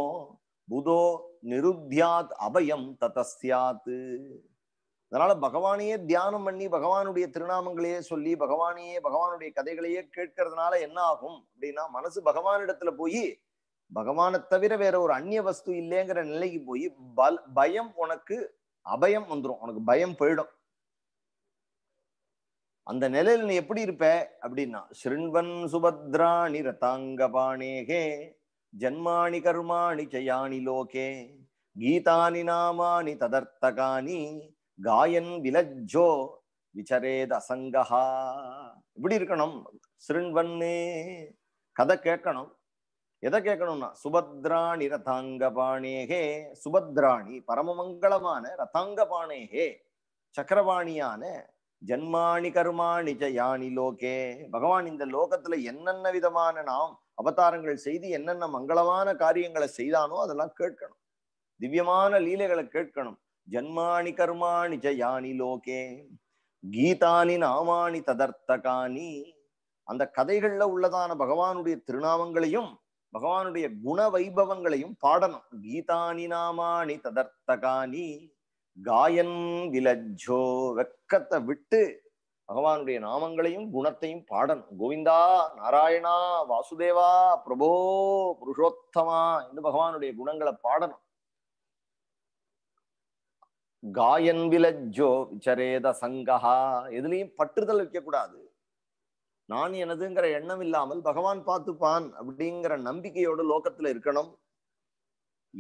புதோ நிருத்தியாத் அபயம் ததஸ்தியாத்து அதனால பகவானையே தியானம் பண்ணி பகவானுடைய திருநாமங்களையே சொல்லி பகவானையே பகவானுடைய கதைகளையே கேட்கறதுனால என்ன ஆகும் அப்படின்னா மனசு பகவானிடத்துல போய் பகவானை தவிர வேற ஒரு அந்நிய வஸ்து இல்லைங்கிற நிலைக்கு போய் பல் பயம் உனக்கு அபயம் வந்துடும் உனக்கு பயம் போயிடும் அந்த நிலையில நீ எப்படி இருப்ப அப்படின்னா ஸ்ருண்வன் சுபத்ராணி ரதாங்க பாணேகே ஜன்மாணி கர்மாணி చయాని லோகே கீதானி నామాని తదర్థకాని காயன் விலஜோ விசரேத அசங்கா இப்படி இருக்கணும் சிறுவன்னே கதை கேட்கணும் எதை கேட்கணும்னா சுபத்ராணி ரதாங்க பாணேகே சுபத்ராணி பரமமங்கலமான ரதாங்க பாணேகே சக்கரவாணியான ஜன்மாணி கர்மாணி யானி லோகே பகவான் இந்த லோகத்துல என்னென்ன விதமான நாம் அவதாரங்கள் செய்து என்னென்ன மங்களமான காரியங்களை செய்தானோ அதெல்லாம் கேட்கணும் திவ்யமான லீலைகளை கேட்கணும் ஜன்மாணி கர்மாணி ஜயானி லோகே கீதானி நாமானி ததர்த்தகானி அந்த கதைகள்ல உள்ளதான பகவானுடைய திருநாமங்களையும் பகவானுடைய குண வைபவங்களையும் பாடணும் கீதானி நாமானி ததர்த்தகானி காயன் விலஜோ வெக்கத்தை விட்டு பகவானுடைய நாமங்களையும் குணத்தையும் பாடணும் கோவிந்தா நாராயணா வாசுதேவா பிரபோ புருஷோத்தமா என்று பகவானுடைய குணங்களை பாடணும் காயன் விலஜோ விசரேத சங்கஹா எதுலையும் பற்றுதல் வைக்கக்கூடாது நான் எனதுங்கிற எண்ணம் இல்லாமல் பகவான் பார்த்துப்பான் அப்படிங்கிற நம்பிக்கையோடு லோகத்துல இருக்கணும்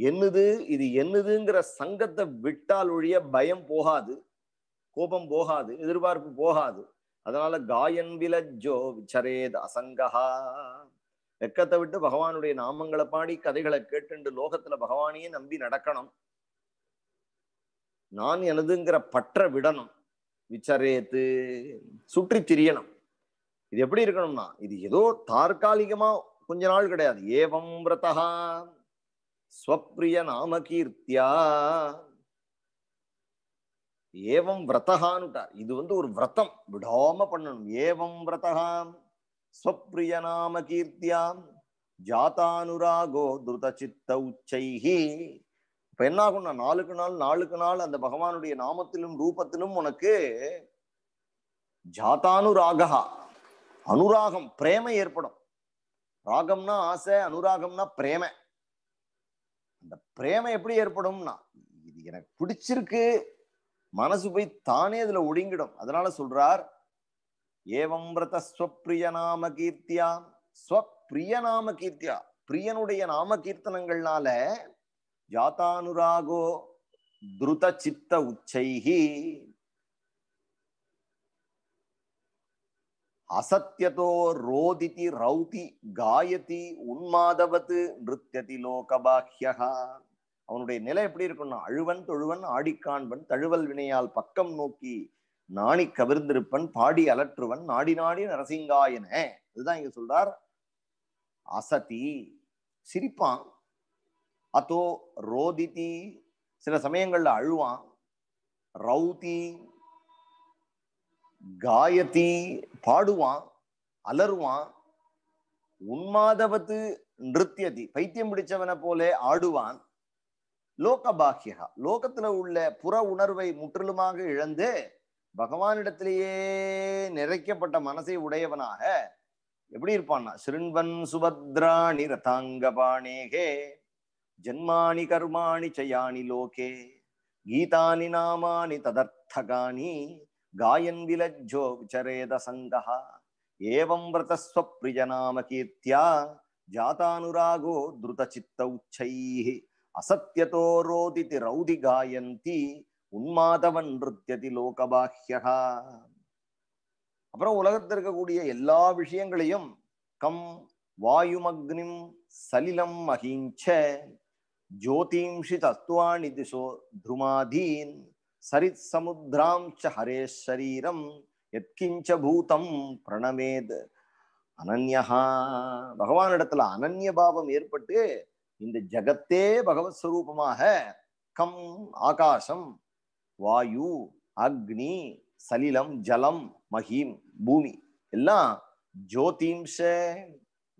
என்னது இது என்னதுங்கிற சங்கத்தை விட்டால் ஒழிய பயம் போகாது கோபம் போகாது எதிர்பார்ப்பு போகாது அதனால காயன் விலஜோ விச்சரேத் அசங்கஹா வெக்கத்தை விட்டு பகவானுடைய நாமங்களை பாடி கதைகளை கேட்டுண்டு லோகத்துல பகவானையே நம்பி நடக்கணும் நான் எனதுங்கிற பற்ற விடணும் விச்சரேத்து சுற்றி திரியணும் இது எப்படி இருக்கணும்னா இது ஏதோ தற்காலிகமா கொஞ்ச நாள் கிடையாது ஏவம் விரதா ஸ்வப்ரிய நாம கீர்த்தியா ஏவம் விரதகான்னுட்டார் இது வந்து ஒரு விரதம் விடாம பண்ணணும் ஏவம் விரதகாம் ஸ்வப்ரிய நாம கீர்த்தியாம் ஜாதானுராகோ துருத சித்த உச்சைஹி இப்ப என்ன நாளுக்கு நாள் நாளுக்கு நாள் அந்த பகவானுடைய நாமத்திலும் ரூபத்திலும் உனக்கு ஜாதானுராகா அனுராகம் பிரேமை ஏற்படும் ராகம்னா ஆசை அனுராகம்னா பிரேமை அந்த பிரேமை எப்படி ஏற்படும்னா இது எனக்கு பிடிச்சிருக்கு மனசு போய் தானே அதுல ஒடுங்கிடும் அதனால சொல்றார் ஏவம் ஸ்வப்ரிய நாம கீர்த்தியா ஸ்வப்ரிய நாம கீர்த்தியா பிரியனுடைய நாம கீர்த்தனங்கள்னால ஜாத்தானுராகோ துருத சித்த உச்சைகி அசத்தியதோ ரோதிதி ரௌதி காயதி உன்மாதவத்து நிருத்தியதி லோகபாஹ்யா அவனுடைய நிலை எப்படி இருக்கும்னா அழுவன் தொழுவன் ஆடிக்காண்பன் தழுவல் வினையால் பக்கம் நோக்கி நாணி கவிர்ந்திருப்பன் பாடி அலற்றுவன் நாடி நாடி நரசிங்காயன அதுதான் இங்க சொல்றார் அசதி சிரிப்பான் அத்தோ ரோதிதி சில சமயங்கள்ல அழுவான் ரௌதி காயத்தி பாடுவான் அலறுவான் உன்மாதவத்து நிறுத்தியதி பைத்தியம் பிடிச்சவனை போலே ஆடுவான் லோக லோகத்துல உள்ள புற உணர்வை முற்றிலுமாக இழந்து பகவானிடத்திலேயே நிறைக்கப்பட்ட மனசை உடையவனாக எப்படி இருப்பான்னா சிருண்வன் சுபத்ராணி ரதாங்க பாணேகே ஜன்மானி கர்மாணி சயானி லோகே கீதானி நாமானி ததர்த்தகானி காயன் விலஜோ விசரேத சங்கா ஏவம் விரதஸ்வப்ரிஜ நாம கீர்த்தியா ஜாதானுராகோ திருத சித்த உச்சை அசத்தியதோ ரோதிதி ரௌதி காயந்தி உன்மாதவன் நிறுத்தியதி லோகபாஹ்யகா அப்புறம் உலகத்தில் இருக்கக்கூடிய எல்லா விஷயங்களையும் கம் வாயுமக்னிம் சலிலம் மகிஞ்ச ஜோதிம்ஷி தத்துவாணி திசோ த்ருமாதீன் சரித் சமுத்ராம் ச ஹரே ஷரீரம் எத்கிஞ்ச பூதம் பிரணமேத் அனன்யா பகவானிடத்துல அனன்ய பாவம் ஏற்பட்டு இந்த ஜகத்தே பகவத் ஸ்வரூபமாக கம் ஆகாசம் வாயு அக்னி சலிலம் ஜலம் மகிம் பூமி எல்லாம் ஜோதிம்ச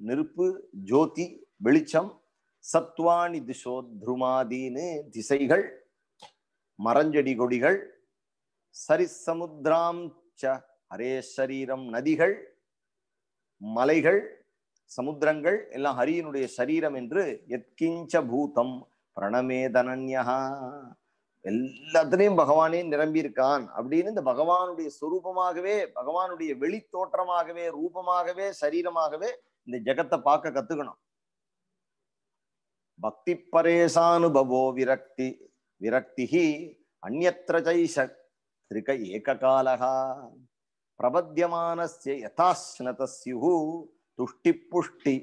நெருப்பு ஜோதி வெளிச்சம் சத்வாணி திசோ த்ருமாதீன்னு திசைகள் மரஞ்செடி கொடிகள் சரிசமுத்ராம் ச ஹரே சரீரம் நதிகள் மலைகள் சமுத்திரங்கள் எல்லாம் ஹரியனுடைய சரீரம் என்று எத்கிஞ்ச பூதம் பிரணமே தனன்யா எல்லாத்திலையும் பகவானே நிரம்பியிருக்கான் அப்படின்னு இந்த பகவானுடைய சுரூபமாகவே பகவானுடைய வெளித்தோற்றமாகவே ரூபமாகவே சரீரமாகவே இந்த ஜெகத்தை பார்க்க கத்துக்கணும் பக்தி பரேசானுபவோ விரக்தி விரக்திகி அந்நத்திரஜைஷ திரிக ஏக காலகா பிரபத்தியமான துஷ்டிப்புஷ்டி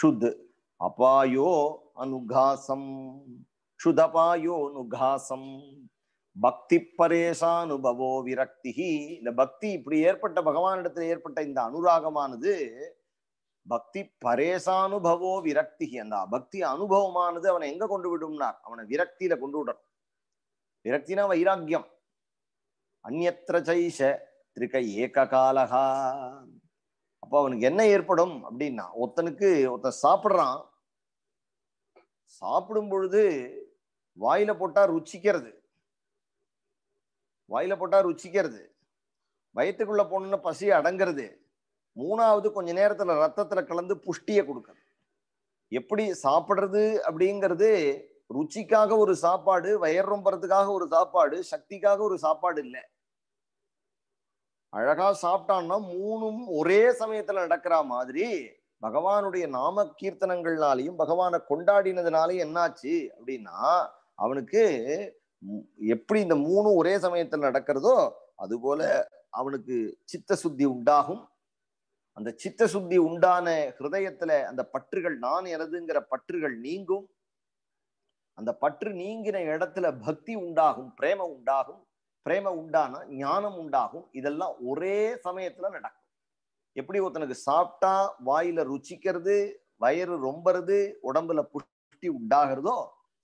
ஷுத் அபாயோ அனுகாசம் ஷுதபாயோ அனுகாசம் பக்தி பரேசானுபவோ விரக்தி இந்த பக்தி இப்படி ஏற்பட்ட பகவானிடத்தில் ஏற்பட்ட இந்த அனுராகமானது பக்தி பரேசானுபவோ விரக்தி அந்த பக்தி அனுபவமானது அவனை எங்க கொண்டு விடும்னார் அவனை விரக்தியில கொண்டு விடணும் விரக்தினா வைராக்கியம் அந்நத்திர சைஷ திரிக ஏக காலகா அப்ப அவனுக்கு என்ன ஏற்படும் அப்படின்னா ஒருத்தனுக்கு ஒருத்தன் சாப்பிடுறான் சாப்பிடும் பொழுது வாயில போட்டா ருச்சிக்கிறது வாயில போட்டா ருச்சிக்கிறது வயிற்றுக்குள்ள போனோம்னா பசி அடங்கிறது மூணாவது கொஞ்ச நேரத்துல ரத்தத்துல கலந்து புஷ்டியை கொடுக்குறது எப்படி சாப்பிடுறது அப்படிங்கிறது ருச்சிக்காக ஒரு சாப்பாடு வயர் ரொம்பறதுக்காக ஒரு சாப்பாடு சக்திக்காக ஒரு சாப்பாடு இல்லை அழகா சாப்பிட்டான்னா மூணும் ஒரே சமயத்துல நடக்கிற மாதிரி பகவானுடைய நாம கீர்த்தனங்கள்னாலையும் பகவானை கொண்டாடினதுனாலையும் என்னாச்சு அப்படின்னா அவனுக்கு எப்படி இந்த மூணும் ஒரே சமயத்துல நடக்கிறதோ அது போல அவனுக்கு சித்த சுத்தி உண்டாகும் அந்த சித்த சுத்தி உண்டான ஹிருதயத்துல அந்த பற்றுகள் நான் எனதுங்கிற பற்றுகள் நீங்கும் அந்த பற்று நீங்கின இடத்துல பக்தி உண்டாகும் பிரேம உண்டாகும் பிரேம உண்டானா ஞானம் உண்டாகும் இதெல்லாம் ஒரே சமயத்துல நடக்கும் எப்படி ஒருத்தனுக்கு சாப்பிட்டா வாயில ருச்சிக்கிறது வயிறு ரொம்பறது உடம்புல புஷ்டி உண்டாகிறதோ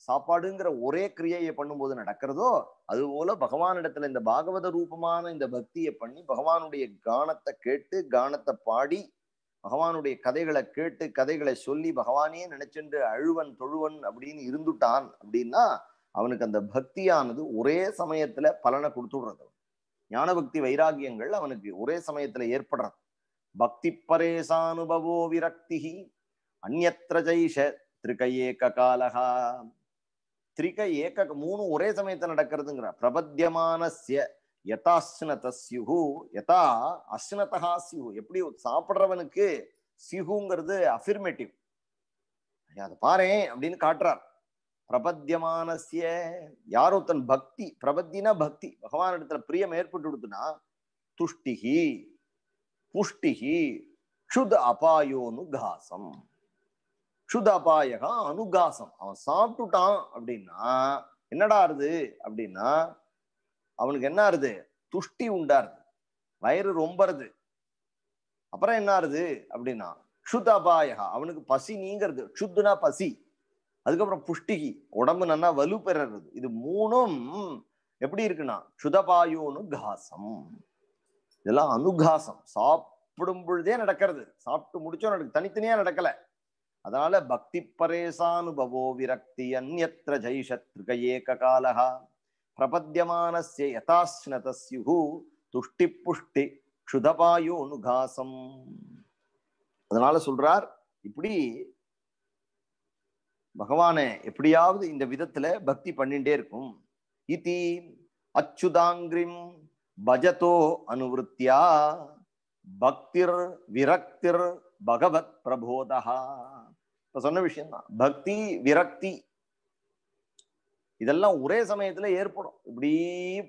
சாப்பாடுங்கிற ஒரே கிரியையை பண்ணும்போது நடக்கிறதோ அதுபோல பகவானிடத்துல இந்த பாகவத ரூபமான இந்த பக்தியை பண்ணி பகவானுடைய கானத்தை கேட்டு கானத்தை பாடி பகவானுடைய கதைகளை கேட்டு கதைகளை சொல்லி பகவானே நினைச்சென்று அழுவன் தொழுவன் அப்படின்னு இருந்துட்டான் அப்படின்னா அவனுக்கு அந்த பக்தியானது ஒரே சமயத்துல பலனை கொடுத்துடுறது ஞான பக்தி வைராகியங்கள் அவனுக்கு ஒரே சமயத்துல ஏற்படுறது பக்தி பரேசானுபவோ விரக்தி அந்நத்திர ஜெய்ஷ திரிக ஏக காலகா திரிக ஏக்க மூணு ஒரே சமயத்துல நடக்கிறதுங்கிற பிரபத்தியமானசிய யதாஸ்னத சியுகு யதா அஸ்னதா சியு எப்படி சாப்பிட்றவனுக்கு சிஹுங்கிறது அஃபிர்மேட்டிவ் அதை பாரு அப்படின்னு காட்டுறார் பிரபத்தியமானசிய யாரோ தன் பக்தி பிரபத்தினா பக்தி பகவான் இடத்துல பிரியம் ஏற்பட்டு கொடுத்துனா துஷ்டிகி புஷ்டிகி க்ஷுத் அபாயோனுகாசம் க்ஷுத் அபாயகா அனுகாசம் அவன் சாப்பிட்டுட்டான் அப்படின்னா என்னடா இருது அப்படின்னா அவனுக்கு என்ன இருது துஷ்டி உண்டாருது வயிறு ரொம்பறது அப்புறம் என்ன இருது அப்படின்னா க்ஷுத் அபாயகா அவனுக்கு பசி நீங்கிறது க்ஷுத்துனா பசி அதுக்கப்புறம் புஷ்டிகி உடம்பு நல்லா வலு பெறது இது மூணும் எப்படி இருக்குன்னா சுதபாயோனு காசம் இதெல்லாம் அனுகாசம் சாப்பிடும் பொழுதே நடக்கிறது சாப்பிட்டு முடிச்சோ நடக்கு தனித்தனியா நடக்கல அதனால பக்தி பரேசானுபவோ விரக்தி அந்நத்திர ஜெய்சத்ருக ஏக காலகா பிரபத்தியமான யதாஸ்னதஸ்யு துஷ்டி புஷ்டி காசம் அதனால சொல்றார் இப்படி பகவானே எப்படியாவது இந்த விதத்துல பக்தி பண்ணிட்டே இருக்கும் இதி அச்சுதாங்கிரிம் பஜதோ அனுவருத்தியா பக்திர் விரக்திர் பகவத் பிரபோதா இப்ப சொன்ன விஷயம்தான் பக்தி விரக்தி இதெல்லாம் ஒரே சமயத்துல ஏற்படும் இப்படி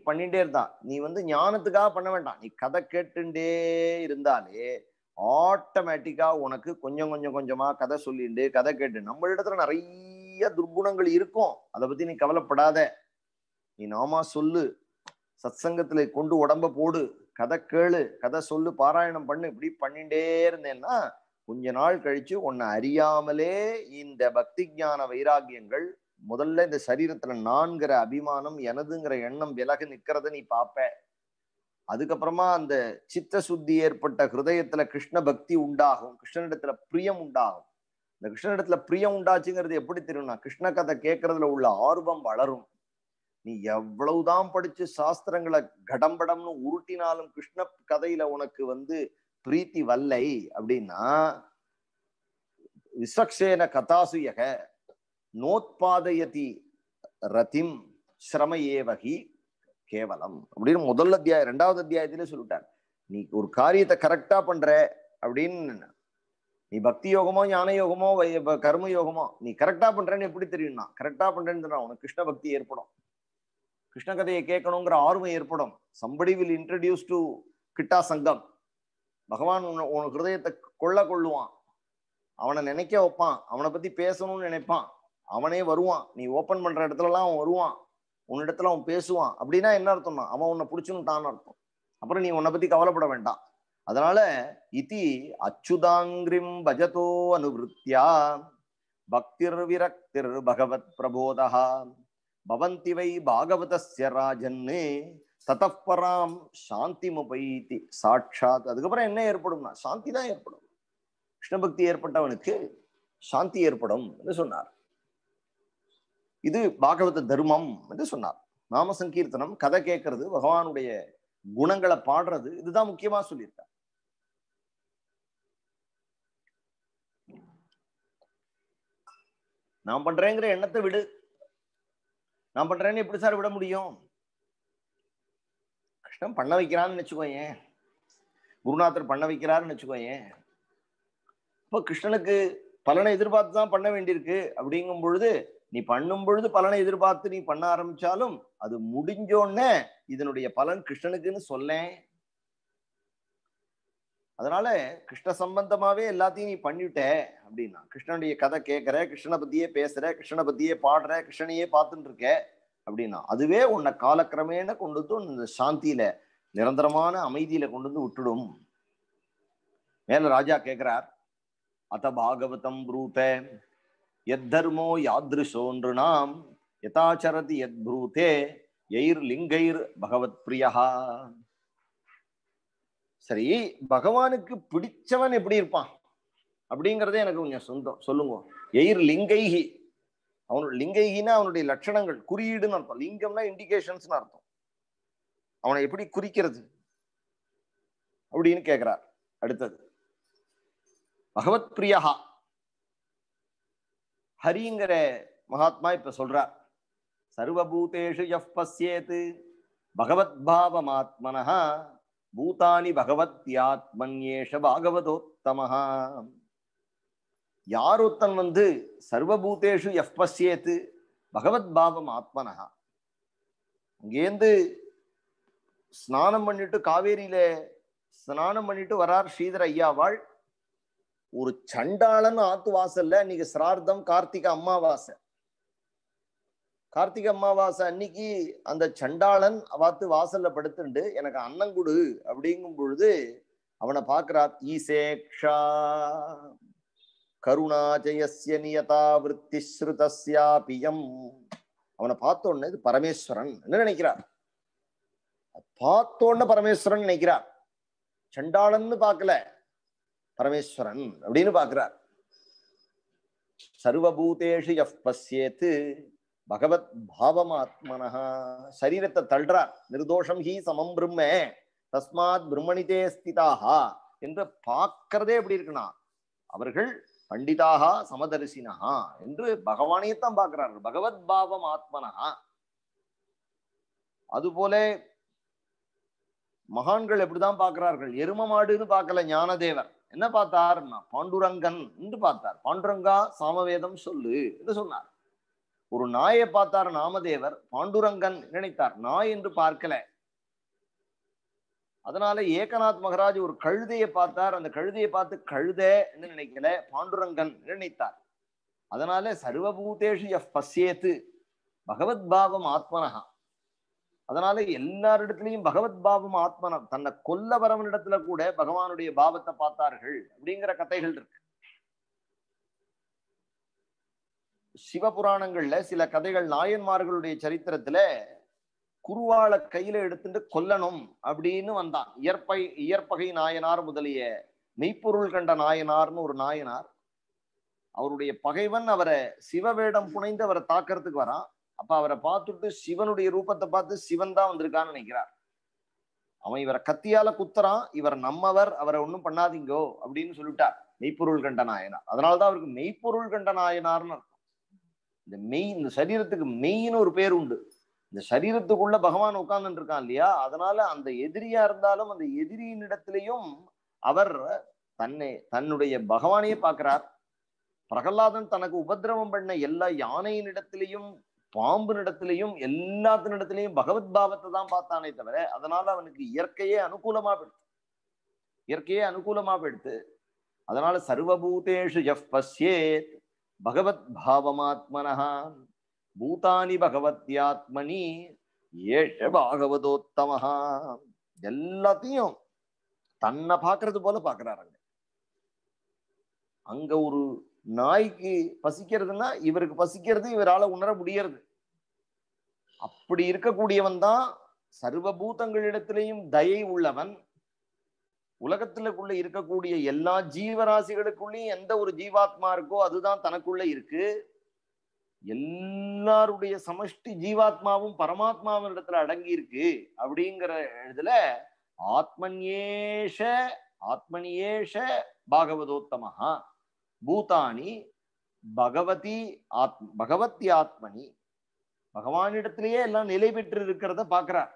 பண்ணிட்டே இருந்தான் நீ வந்து ஞானத்துக்காக பண்ண வேண்டாம் நீ கதை கேட்டுண்டே இருந்தாலே ஆட்டோமேட்டிக்காக உனக்கு கொஞ்சம் கொஞ்சம் கொஞ்சமாக கதை சொல்லிட்டு கதை கேட்டு நம்மளிடத்துல நிறைய துர்குணங்கள் இருக்கும் அதை பற்றி நீ கவலைப்படாத நீ நாமா சொல்லு சத் சங்கத்துல கொண்டு உடம்ப போடு கதை கேளு கதை சொல்லு பாராயணம் பண்ணு இப்படி பண்ணிட்டே இருந்தேன்னா கொஞ்ச நாள் கழிச்சு உன்னை அறியாமலே இந்த பக்தி ஞான வைராகியங்கள் முதல்ல இந்த சரீரத்துல நான்கிற அபிமானம் எனதுங்கிற எண்ணம் விலகு நிக்கிறத நீ பாப்ப அதுக்கப்புறமா அந்த சித்த சுத்தி ஏற்பட்ட ஹிருதயத்துல கிருஷ்ண பக்தி உண்டாகும் கிருஷ்ணனிடத்துல பிரியம் உண்டாகும் இந்த கிருஷ்ணனிடத்துல பிரியம் உண்டாச்சுங்கிறது எப்படி தெரியும்னா கிருஷ்ண கதை கேட்கறதுல உள்ள ஆர்வம் வளரும் நீ எவ்வளவுதான் படிச்சு சாஸ்திரங்களை கடம்படம்னு உருட்டினாலும் கிருஷ்ண கதையில உனக்கு வந்து பிரீத்தி வல்லை அப்படின்னா விஸ்வக்ஷேன கதாசுயக நோத்பாதயதி ரதிம் சிரம கேவலம் அப்படின்னு முதல் அத்தியாயம் ரெண்டாவது அத்தியாயத்திலே சொல்லிட்டார் நீ ஒரு காரியத்தை கரெக்டா பண்ற அப்படின்னு நீ பக்தி யோகமோ ஞான யோகமோ கர்ம யோகமோ நீ கரெக்டா பண்றேன்னு எப்படி தெரியும்னா கரெக்டா பண்றேன்னு உனக்கு கிருஷ்ண பக்தி ஏற்படும் கிருஷ்ண கதையை கேட்கணுங்கிற ஆர்வம் ஏற்படும் சம்படி வில் இன்ட்ரடியூஸ் டு கிட்டா சங்கம் பகவான் உன் ஹிருதயத்தை கொள்ள கொள்ளுவான் அவனை நினைக்க வைப்பான் அவனை பத்தி பேசணும்னு நினைப்பான் அவனே வருவான் நீ ஓப்பன் பண்ற இடத்துல எல்லாம் அவன் வருவான் உன்னிடத்துல அவன் பேசுவான் அப்படின்னா என்ன அர்த்தம்னா அவன் உன்னை பிடிச்சுன்னுட்டான்னு அர்த்தம் அப்புறம் நீ உன்னை பத்தி கவலைப்பட வேண்டாம் அதனால இதி அச்சுதாங்கிரிம் பஜதோ அனுவருத்தியா பக்திர் விரக்திர் பகவத் பிரபோதா பவந்தி வை பாகவதஸ்ய ராஜன்னு தத்தப்பராம் சாந்தி முபைத்தி சாட்சாத் அதுக்கப்புறம் என்ன ஏற்படும்னா சாந்தி தான் ஏற்படும் கிருஷ்ணபக்தி ஏற்பட்டவனுக்கு சாந்தி ஏற்படும் என்று சொன்னார் இது பாகவத தர்மம் என்று சொன்னார் நாம சங்கீர்த்தனம் கதை கேட்கறது பகவானுடைய குணங்களை பாடுறது இதுதான் முக்கியமா சொல்லியிருக்கார் நான் பண்றேங்கிற எண்ணத்தை விடு நான் பண்றேன்னு எப்படி சார் விட முடியும் கஷ்டம் பண்ண வைக்கிறான்னு நினைச்சுக்கோயேன் குருநாதர் பண்ண வைக்கிறாருன்னு வச்சுக்கோயேன் இப்ப கிருஷ்ணனுக்கு பலனை எதிர்பார்த்து தான் பண்ண வேண்டியிருக்கு அப்படிங்கும் பொழுது நீ பண்ணும் பொழுது பலனை எதிர்பார்த்து நீ பண்ண ஆரம்பிச்சாலும் அது முடிஞ்சோடனே இதனுடைய பலன் கிருஷ்ணனுக்குன்னு சொல்லேன் அதனால கிருஷ்ண சம்பந்தமாவே எல்லாத்தையும் நீ பண்ணிட்ட அப்படின்னா கிருஷ்ணனுடைய கதை கேட்கிற கிருஷ்ணனை பத்தியே பேசுற கிருஷ்ணனை பத்தியே பாடுற கிருஷ்ணனையே பார்த்துட்டு இருக்க அப்படின்னா அதுவே உன்னை காலக்கிரமேன கொண்டு வந்து இந்த சாந்தியில நிரந்தரமான அமைதியில கொண்டு வந்து விட்டுடும் மேல ராஜா கேட்கிறார் அத பாகவதம் புரூத்த எத் தர்மோ யாத்ருஷோன்று நாம் யதாச்சரதி எத் ப்ரூதே எயிர் லிங்கைர் பகவத் பிரியா சரி பகவானுக்கு பிடிச்சவன் எப்படி இருப்பான் அப்படிங்கறதே எனக்கு கொஞ்சம் சொந்தம் சொல்லுங்க எயிர் லிங்கைகி அவனோட லிங்கைகின்னா அவனுடைய லட்சணங்கள் குறியீடுன்னு அர்த்தம் லிங்கம்னா இண்டிகேஷன்ஸ்னு அர்த்தம் அவனை எப்படி குறிக்கிறது அப்படின்னு கேக்குறார் அடுத்தது பகவத் பிரியகா ஹரிங்கிற மகாத்மா இப்ப சொல்றார் சர்வபூதேஷு எஃப் பசியேத்து பகவத் பாவமாத்மனா பூதானி பகவத் பகவத்யாத்மன்யேஷ பாகவதோத்தமஹா யார் ஒருத்தன் வந்து சர்வபூதேஷு எஃப் பசியேத்து பகவத் பாவம் ஆத்மனஹா அங்கேருந்து ஸ்நானம் பண்ணிட்டு காவேரியில ஸ்நானம் பண்ணிட்டு வரார் ஸ்ரீதர் ஐயாவாள் ஒரு சண்டாளன் ஆத்து வாசல்ல இன்னைக்கு சிரார்த்தம் கார்த்திக அம்மாவாசை கார்த்திகை அம்மாவாசை அன்னைக்கு அந்த சண்டாளன் வாத்து வாசல்ல படுத்துண்டு எனக்கு அன்னம் கொடு அப்படிங்கும் பொழுது அவனை பார்க்கிறார் ஈசேக்ஷா கருணாஜயசிய நியதா விற்பி ஸ்ருதஸ்யா பியம் அவனை பார்த்தோன்னு இது பரமேஸ்வரன் என்ன நினைக்கிறார் பார்த்தோன்ன பரமேஸ்வரன் நினைக்கிறார் சண்டாளன்னு பார்க்கல பரமேஸ்வரன் அப்படின்னு பாக்குறார் சர்வபூதேஷு எஃப் பசியேத்து பகவத் பாவமாத்மனா சரீரத்தை தள்ளுறார் நிர்தோஷம் ஹி சமம் பிரம்ம தஸ்மாத் பிரம்மணிதே ஸ்திதாகா என்று பார்க்கறதே எப்படி இருக்குன்னா அவர்கள் பண்டிதாக சமதரிசினஹா என்று பகவானையத்தான் பார்க்கிறார்கள் பகவத் பாவம் ஆத்மனஹா அதுபோல மகான்கள் எப்படிதான் பார்க்கிறார்கள் எரும மாடுன்னு பார்க்கல ஞானதேவர் என்ன பார்த்தார்னா பாண்டுரங்கன் என்று பார்த்தார் பாண்டுரங்கா சாமவேதம் சொல்லு என்று சொன்னார் ஒரு நாயை பார்த்தார் நாமதேவர் பாண்டுரங்கன் நினைத்தார் நாய் என்று பார்க்கல அதனால ஏகநாத் மகராஜ் ஒரு கழுதையை பார்த்தார் அந்த கழுதையை பார்த்து கழுத என்று நினைக்கல பாண்டுரங்கன் நினைத்தார் அதனால சர்வபூதேஷு எஃப் பசியேத்து பகவத் பாவம் ஆத்மனகா அதனால எல்லாரிடத்துலயும் பகவத் பாவம் ஆத்மனம் தன்னை கொல்ல வரவனிடத்துல கூட பகவானுடைய பாவத்தை பார்த்தார்கள் அப்படிங்கிற கதைகள் இருக்கு சிவபுராணங்கள்ல சில கதைகள் நாயன்மார்களுடைய சரித்திரத்துல குருவாளை கையில எடுத்துட்டு கொல்லணும் அப்படின்னு வந்தான் இயற்பை இயற்பகை நாயனார் முதலிய மெய்ப்பொருள் கண்ட நாயனார்னு ஒரு நாயனார் அவருடைய பகைவன் அவரை சிவவேடம் புனைந்து அவரை தாக்கிறதுக்கு வரான் அப்ப அவரை பார்த்துட்டு சிவனுடைய ரூபத்தை பார்த்து சிவன் தான் வந்திருக்கான்னு நினைக்கிறார் அவன் இவரை கத்தியால குத்துறான் இவர் நம்மவர் அவரை ஒண்ணும் பண்ணாதீங்கோ அப்படின்னு சொல்லிட்டார் மெய்ப்பொருள் கண்ட நாயனார் அதனாலதான் அவருக்கு மெய்ப்பொருள் கண்ட நாயனார்னு அர்த்தம் இந்த மெய் இந்த சரீரத்துக்கு மெய்ன்னு ஒரு பேர் உண்டு இந்த சரீரத்துக்குள்ள பகவான் உட்கார்ந்துட்டு இருக்கான் இல்லையா அதனால அந்த எதிரியா இருந்தாலும் அந்த எதிரியின் இடத்திலையும் அவர் தன்னை தன்னுடைய பகவானையே பார்க்கிறார் பிரகலாதன் தனக்கு உபதிரவம் பண்ண எல்லா யானையின் இடத்திலையும் பாம்பு எல்லாத்து நடத்திலையும் பகவத் பாவத்தை தான் பார்த்தானே தவிர அதனால அவனுக்கு இயற்கையே அனுகூலமா போயிடுது இயற்கையே அனுகூலமா போயிடுது அதனால சர்வபூதேஷு எஃப் பசியேத் பகவத் பாவமாத்மனஹா பூதானி பகவத்யாத்மனி ஏஷ பாகவதோத்தமஹா எல்லாத்தையும் தன்னை பார்க்கறது போல பாக்குறாருங்க அங்க ஒரு நாய்க்கு பசிக்கிறதுனா இவருக்கு பசிக்கிறது இவரால உணர முடியறது அப்படி இருக்கக்கூடியவன் தான் சர்வபூதங்களிடத்திலையும் தயை உள்ளவன் உலகத்துலக்குள்ள இருக்கக்கூடிய எல்லா ஜீவராசிகளுக்குள்ளேயும் எந்த ஒரு ஜீவாத்மா இருக்கோ அதுதான் தனக்குள்ள இருக்கு எல்லாருடைய சமஷ்டி ஜீவாத்மாவும் பரமாத்மாவின் இடத்துல அடங்கி இருக்கு அப்படிங்கிற இதுல ஆத்மன்யேஷ ஆத்மனியேஷ பாகவதோத்தமஹா பூதானி பகவதி ஆத்ம பகவத்தி ஆத்மனி பகவானிடத்திலேயே எல்லாம் நிலை பெற்று இருக்கிறத பாக்குறார்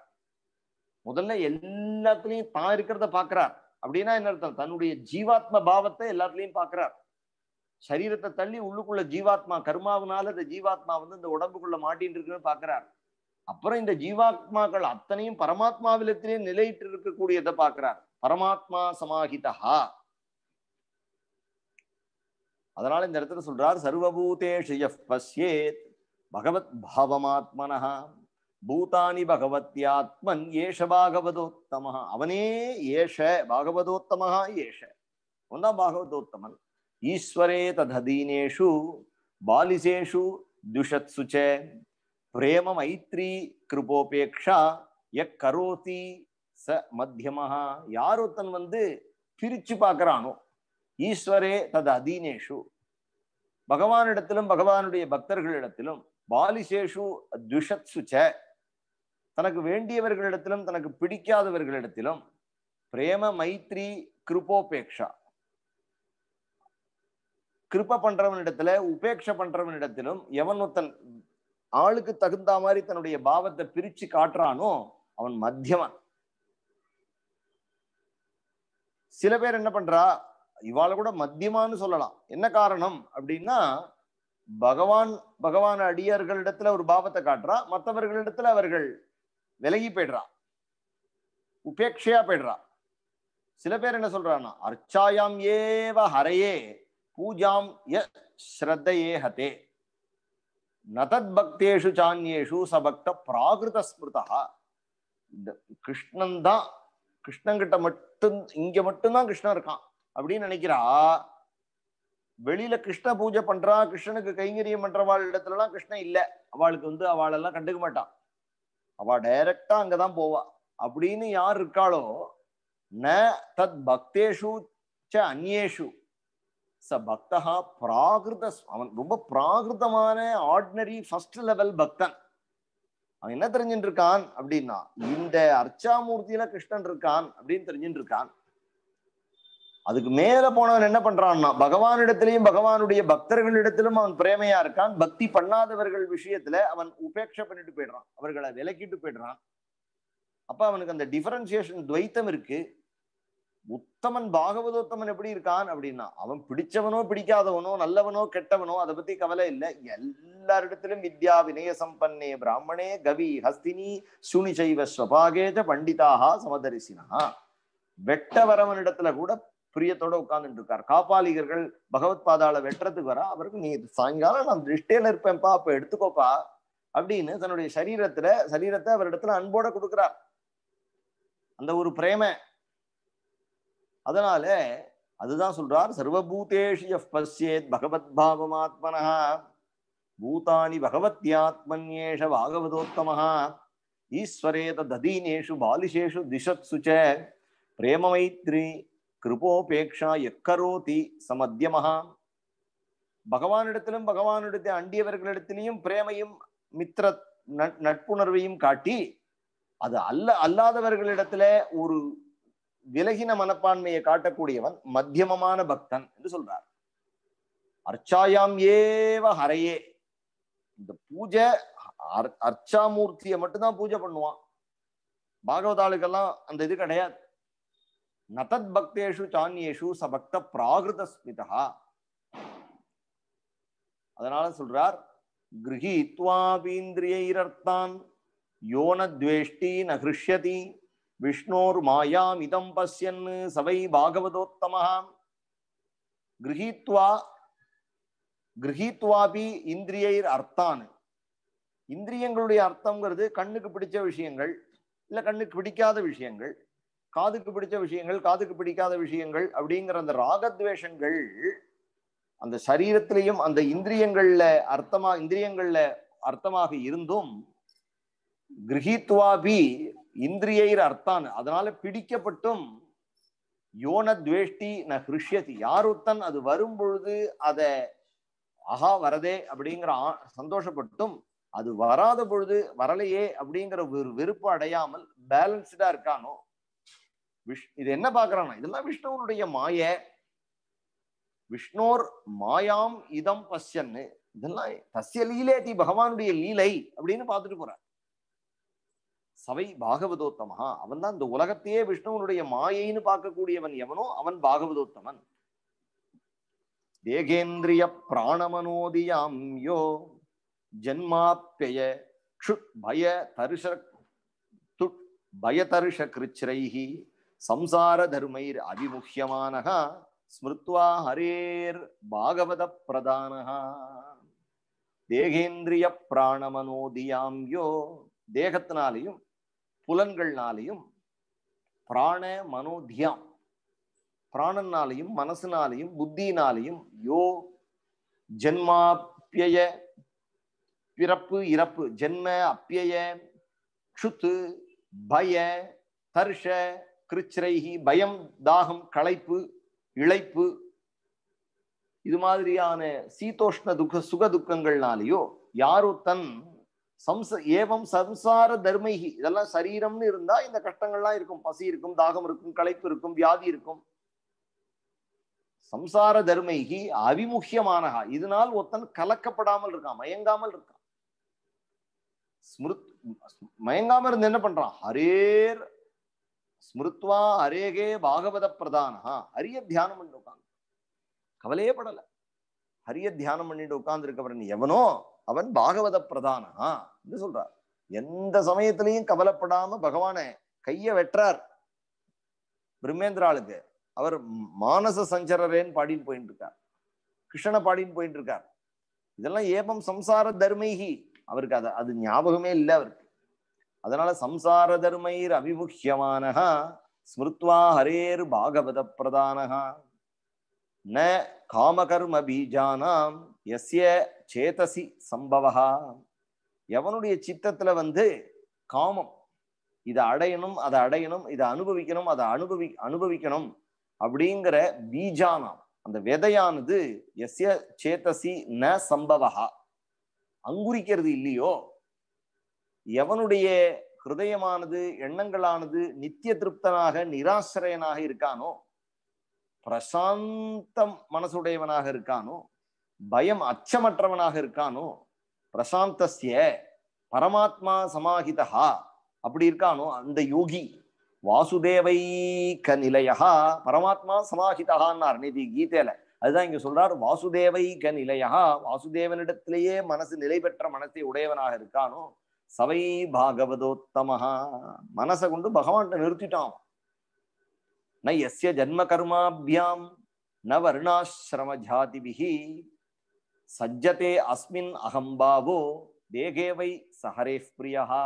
முதல்ல எல்லாத்துலயும் தான் இருக்கிறத பாக்குறார் அப்படின்னா என்ன அர்த்தம் தன்னுடைய ஜீவாத்ம பாவத்தை எல்லாத்துலயும் பாக்குறார் சரீரத்தை தள்ளி உள்ளுக்குள்ள ஜீவாத்மா கருமாவுனால இந்த ஜீவாத்மா வந்து இந்த உடம்புக்குள்ள மாட்டின்னு இருக்குன்னு பாக்குறார் அப்புறம் இந்த ஜீவாத்மாக்கள் அத்தனையும் பரமாத்மாவிலத்திலேயே நிலையிட்டு இருக்கக்கூடியதை பாக்குறார் பரமாத்மா சமாஹிதா அதனால இந்த இடத்துல சொல்றார் சர்வபூதேஷு பசியேத் பகவத் பாவமாத்மனா பூதானி பகவத்யாத்மன் ஏஷ பாகவதோத்தமா அவனே ஏஷ பாகவதோத்தமஹா ஏஷ அவன்தான் பாகவதோத்தமன் ஈஸ்வரே தததீனேஷு பாலிசேஷு துஷத்சுச்ச பிரேம மைத்ரி கிருபோபேக்ஷா எக் கரோதி ச மத்தியமஹா யார் ஒருத்தன் வந்து பிரிச்சு பார்க்கறானோ ஈஸ்வரே தது அதீனேஷு பகவானிடத்திலும் பகவானுடைய பக்தர்களிடத்திலும் பாலிசேஷு சுச்ச தனக்கு வேண்டியவர்களிடத்திலும் தனக்கு பிடிக்காதவர்களிடத்திலும் பிரேம மைத்ரி கிருபோபேக்ஷா கிருப்ப பண்றவனிடத்துல உபேட்ச பண்றவனிடத்திலும் எவன் ஒருத்தன் ஆளுக்கு தகுந்த மாதிரி தன்னுடைய பாவத்தை பிரிச்சு காட்டுறானோ அவன் மத்தியவன் சில பேர் என்ன பண்றா இவாள கூட மத்தியமானு சொல்லலாம் என்ன காரணம் அப்படின்னா பகவான் பகவான் அடியார்களிடத்துல ஒரு பாவத்தை காட்டுறா மற்றவர்களிடத்துல அவர்கள் விலகி போயிடுறா உபேட்சையா போயிடுறா சில பேர் என்ன சொல்றான்னா அர்ச்சாயாம் ஏவ ஹரையே பூஜாம் ய ஹதே நதத் பக்தேஷு சான்யேஷு சபக்த பிராகிருத ஸ்மிருதா இந்த கிருஷ்ணன் தான் கிருஷ்ணங்கிட்ட மட்டும் இங்க மட்டும்தான் கிருஷ்ணன் இருக்கான் அப்படின்னு நினைக்கிறா வெளியில கிருஷ்ண பூஜை பண்றா கிருஷ்ணனுக்கு கைங்கரியம் பண்றவாள் இடத்துல எல்லாம் கிருஷ்ணன் இல்ல அவளுக்கு வந்து அவளெல்லாம் கண்டுக்க மாட்டான் அவ டைரக்டா அங்கதான் போவா அப்படின்னு யார் இருக்காளோ ந தத் பக்தேஷு ச அந்நேஷு ச பக்தகா பிராகிருத அவன் ரொம்ப பிராகிருதமான ஆர்டினரி ஃபர்ஸ்ட் லெவல் பக்தன் அவன் என்ன தெரிஞ்சுட்டு இருக்கான் அப்படின்னா இந்த அர்ச்சாமூர்த்தியில கிருஷ்ணன் இருக்கான் அப்படின்னு தெரிஞ்சுட்டு இருக்கான் அதுக்கு மேல போனவன் என்ன பண்றான்னா பகவானிடத்திலையும் பகவானுடைய பக்தர்களிடத்திலும் அவன் பிரேமையா இருக்கான் பக்தி பண்ணாதவர்கள் விஷயத்துல அவன் உபேட்ச பண்ணிட்டு போயிடுறான் அவர்களை விலக்கிட்டு போயிடுறான் அப்ப அவனுக்கு அந்த டிஃபரன்சியேஷன் துவைத்தம் இருக்கு உத்தமன் பாகவதோத்தமன் எப்படி இருக்கான் அப்படின்னா அவன் பிடிச்சவனோ பிடிக்காதவனோ நல்லவனோ கெட்டவனோ அதை பத்தி கவலை இல்லை எல்லாரிடத்திலும் வித்யா வினய சம்பன்னே பிராமணே கவி ஹஸ்தினி சுனிசைவ ஸ்வபாகேஜ பண்டிதாக சமதரிசினா வெட்டவரவனிடத்துல கூட பிரியத்தோட உட்கார்ந்துட்டு இருக்கார் காப்பாளிகர்கள் பகவத் பாதால வெட்டுறதுக்கு வர அவருக்கு நீ சாயங்காலம் நான் திருஷ்டியில இருப்பேன்ப்பா அப்ப எடுத்துக்கோப்பா அப்படின்னு தன்னுடைய சரீரத்துல சரீரத்தை அவர் இடத்துல அன்போட கொடுக்குறார் அந்த ஒரு பிரேம அதனால அதுதான் சொல்றார் சர்வபூதேஷு பசியேத் பகவத் பாவமாத்மனா பூதானி பகவத்யாத்மன்யேஷ பாகவதோத்தமஹா ஈஸ்வரேத ததீனேஷு பாலிஷேஷு திசத்சுச்ச மைத்ரி கிருபோபேக்ஷா எக்கரோதி சமத்தியமகா பகவானிடத்திலும் பகவானிடத்தில் அண்டியவர்களிடத்திலையும் பிரேமையும் மித்திர நட்புணர்வையும் காட்டி அது அல்ல அல்லாதவர்களிடத்துல ஒரு விலகின மனப்பான்மையை காட்டக்கூடியவன் மத்தியமமான பக்தன் என்று சொல்றார் அர்ச்சாயாம் ஏவ ஹரையே இந்த பூஜை அர்ச்சாமூர்த்தியை மட்டும்தான் பூஜை பண்ணுவான் பாகவதாளுக்கெல்லாம் அந்த இது கிடையாது நதத் பக்தேஷு சான்யேஷு சபக்த பிராகிருத ஸ்மிதா அதனால சொல்றார் கிரகித்வாபீந்திரியர்த்தான் யோனத்வேஷ்டி நகிருஷ்யதி விஷ்ணோர் மாயாமிதம் இதம் பசியன் சவை பாகவதோத்தமஹாம் கிரகித்வா கிரகித்வாபி இந்திரியர் அர்த்தான் இந்திரியங்களுடைய அர்த்தங்கிறது கண்ணுக்கு பிடிச்ச விஷயங்கள் இல்லை கண்ணுக்கு பிடிக்காத விஷயங்கள் காதுக்கு பிடிச்ச விஷயங்கள் காதுக்கு பிடிக்காத விஷயங்கள் அப்படிங்கிற அந்த ராகத்வேஷங்கள் அந்த சரீரத்திலையும் அந்த இந்திரியங்கள்ல அர்த்தமா இந்திரியங்கள்ல அர்த்தமாக இருந்தும் கிரகித்வாபி இந்திரியர் அர்த்தான் அதனால பிடிக்கப்பட்டும் யோன துவேஷ்டி ந ஹிருஷ்யதி யாருத்தன் அது வரும் பொழுது அத அகா வரதே அப்படிங்கிற சந்தோஷப்பட்டும் அது வராத பொழுது வரலையே அப்படிங்கிற ஒரு வெறுப்பு அடையாமல் பேலன்ஸ்டா இருக்கானோ விஷ் இது என்ன பாக்குறான்னா இதெல்லாம் விஷ்ணுவனுடைய மாய விஷ்ணோர் மாயாம் இதம் பசியன்னு இதெல்லாம் தசிய லீலே தி பகவானுடைய லீலை அப்படின்னு பார்த்துட்டு போற சவை பாகவதோத்தமா அவன் தான் இந்த உலகத்தையே விஷ்ணுவனுடைய மாயைன்னு பார்க்கக்கூடியவன் எவனோ அவன் பாகவதோத்தமன் தேகேந்திரிய பிராணமனோதியாம் யோ ஜென்மாப்பய பய தருஷ துட் பயதருஷ கிருச்சிரைகி சம்சார தர்மைர் அபிமுக்கியமானகா ஸ்மிருத்வா ஹரேர் பாகவத பிரதானகா தேகேந்திரிய பிராணமனோ தியாம்யோ தேகத்தினாலையும் புலன்கள்னாலையும் பிராண மனோதியாம் பிராணனாலையும் மனசுனாலையும் புத்தியினாலையும் யோ ஜென்மாப்பிய பிறப்பு இறப்பு ஜென்ம அப்பிய சுத்து பய தர்ஷ கிருச்சிரைகி பயம் தாகம் களைப்பு இழைப்பு இது மாதிரியான சீதோஷ்ண துக சுக துக்கங்கள்னாலேயோ யாரோ தன் சம்ச ஏவம் சம்சார தர்மைகி இதெல்லாம் சரீரம்னு இருந்தா இந்த கஷ்டங்கள்லாம் இருக்கும் பசி இருக்கும் தாகம் இருக்கும் களைப்பு இருக்கும் வியாதி இருக்கும் சம்சார தர்மைகி அவிமுக்கியமானகா இதனால் ஒருத்தன் கலக்கப்படாமல் இருக்கான் மயங்காமல் இருக்கான் ஸ்மிருத் மயங்காமல் இருந்து என்ன பண்றான் ஹரேர் ஸ்மிருத்வா அரேகே பாகவத பிரதானா அரிய தியானம் பண்ணி உட்காந்து கவலையே படல அரிய தியானம் பண்ணிட்டு உட்கார்ந்து இருக்கவன் எவனோ அவன் பாகவத பிரதானா என்று சொல்றார் எந்த சமயத்திலையும் கவலைப்படாம பகவானே கைய வெற்றார் பிரம்மேந்திராளுக்கு அவர் மானச சஞ்சரரேன்னு பாடின்னு போயிட்டு இருக்கார் கிருஷ்ணனை பாடின்னு போயிட்டு இருக்கார் இதெல்லாம் ஏபம் சம்சார தர்மைகி அவருக்கு அது அது ஞாபகமே இல்லை அவருக்கு அதனால சம்சார தர்மைர் அபிமுக்கியமானகா ஸ்மிருத்வா ஹரேர் பாகவத பிரதானகா ந காமகர்ம பீஜானாம் எஸ்ய சேதசி சம்பவா எவனுடைய சித்தத்துல வந்து காமம் இதை அடையணும் அதை அடையணும் இதை அனுபவிக்கணும் அதை அனுபவி அனுபவிக்கணும் அப்படிங்கிற பீஜானாம் அந்த விதையானது எஸ்ய சேத்தசி ந சம்பவா அங்குரிக்கிறது இல்லையோ எவனுடைய ஹிருதயமானது எண்ணங்களானது நித்திய திருப்தனாக நிராசிரயனாக இருக்கானோ பிரசாந்தம் மனசுடையவனாக இருக்கானோ பயம் அச்சமற்றவனாக இருக்கானோ பிரசாந்தசிய பரமாத்மா சமாஹிதா அப்படி இருக்கானோ அந்த யோகி வாசுதேவை க நிலையா பரமாத்மா சமாஹிதஹான்னார் நிதி கீதையில அதுதான் இங்க சொல்றார் வாசுதேவை க நிலையா வாசுதேவனிடத்திலேயே மனசு நிலை பெற்ற மனசை உடையவனாக இருக்கானோ சவை பாகவதோத்தமஹா மனசை கொண்டு பகவான் நிறுத்திட்டான் ந எஸ்ய ஜன்ம கர்மாபியாம் ந வருணாசிரம ஜாதிபிகி சஜ்ஜதே அஸ்மின் அகம்பாவோ தேகேவை சஹரே பிரியா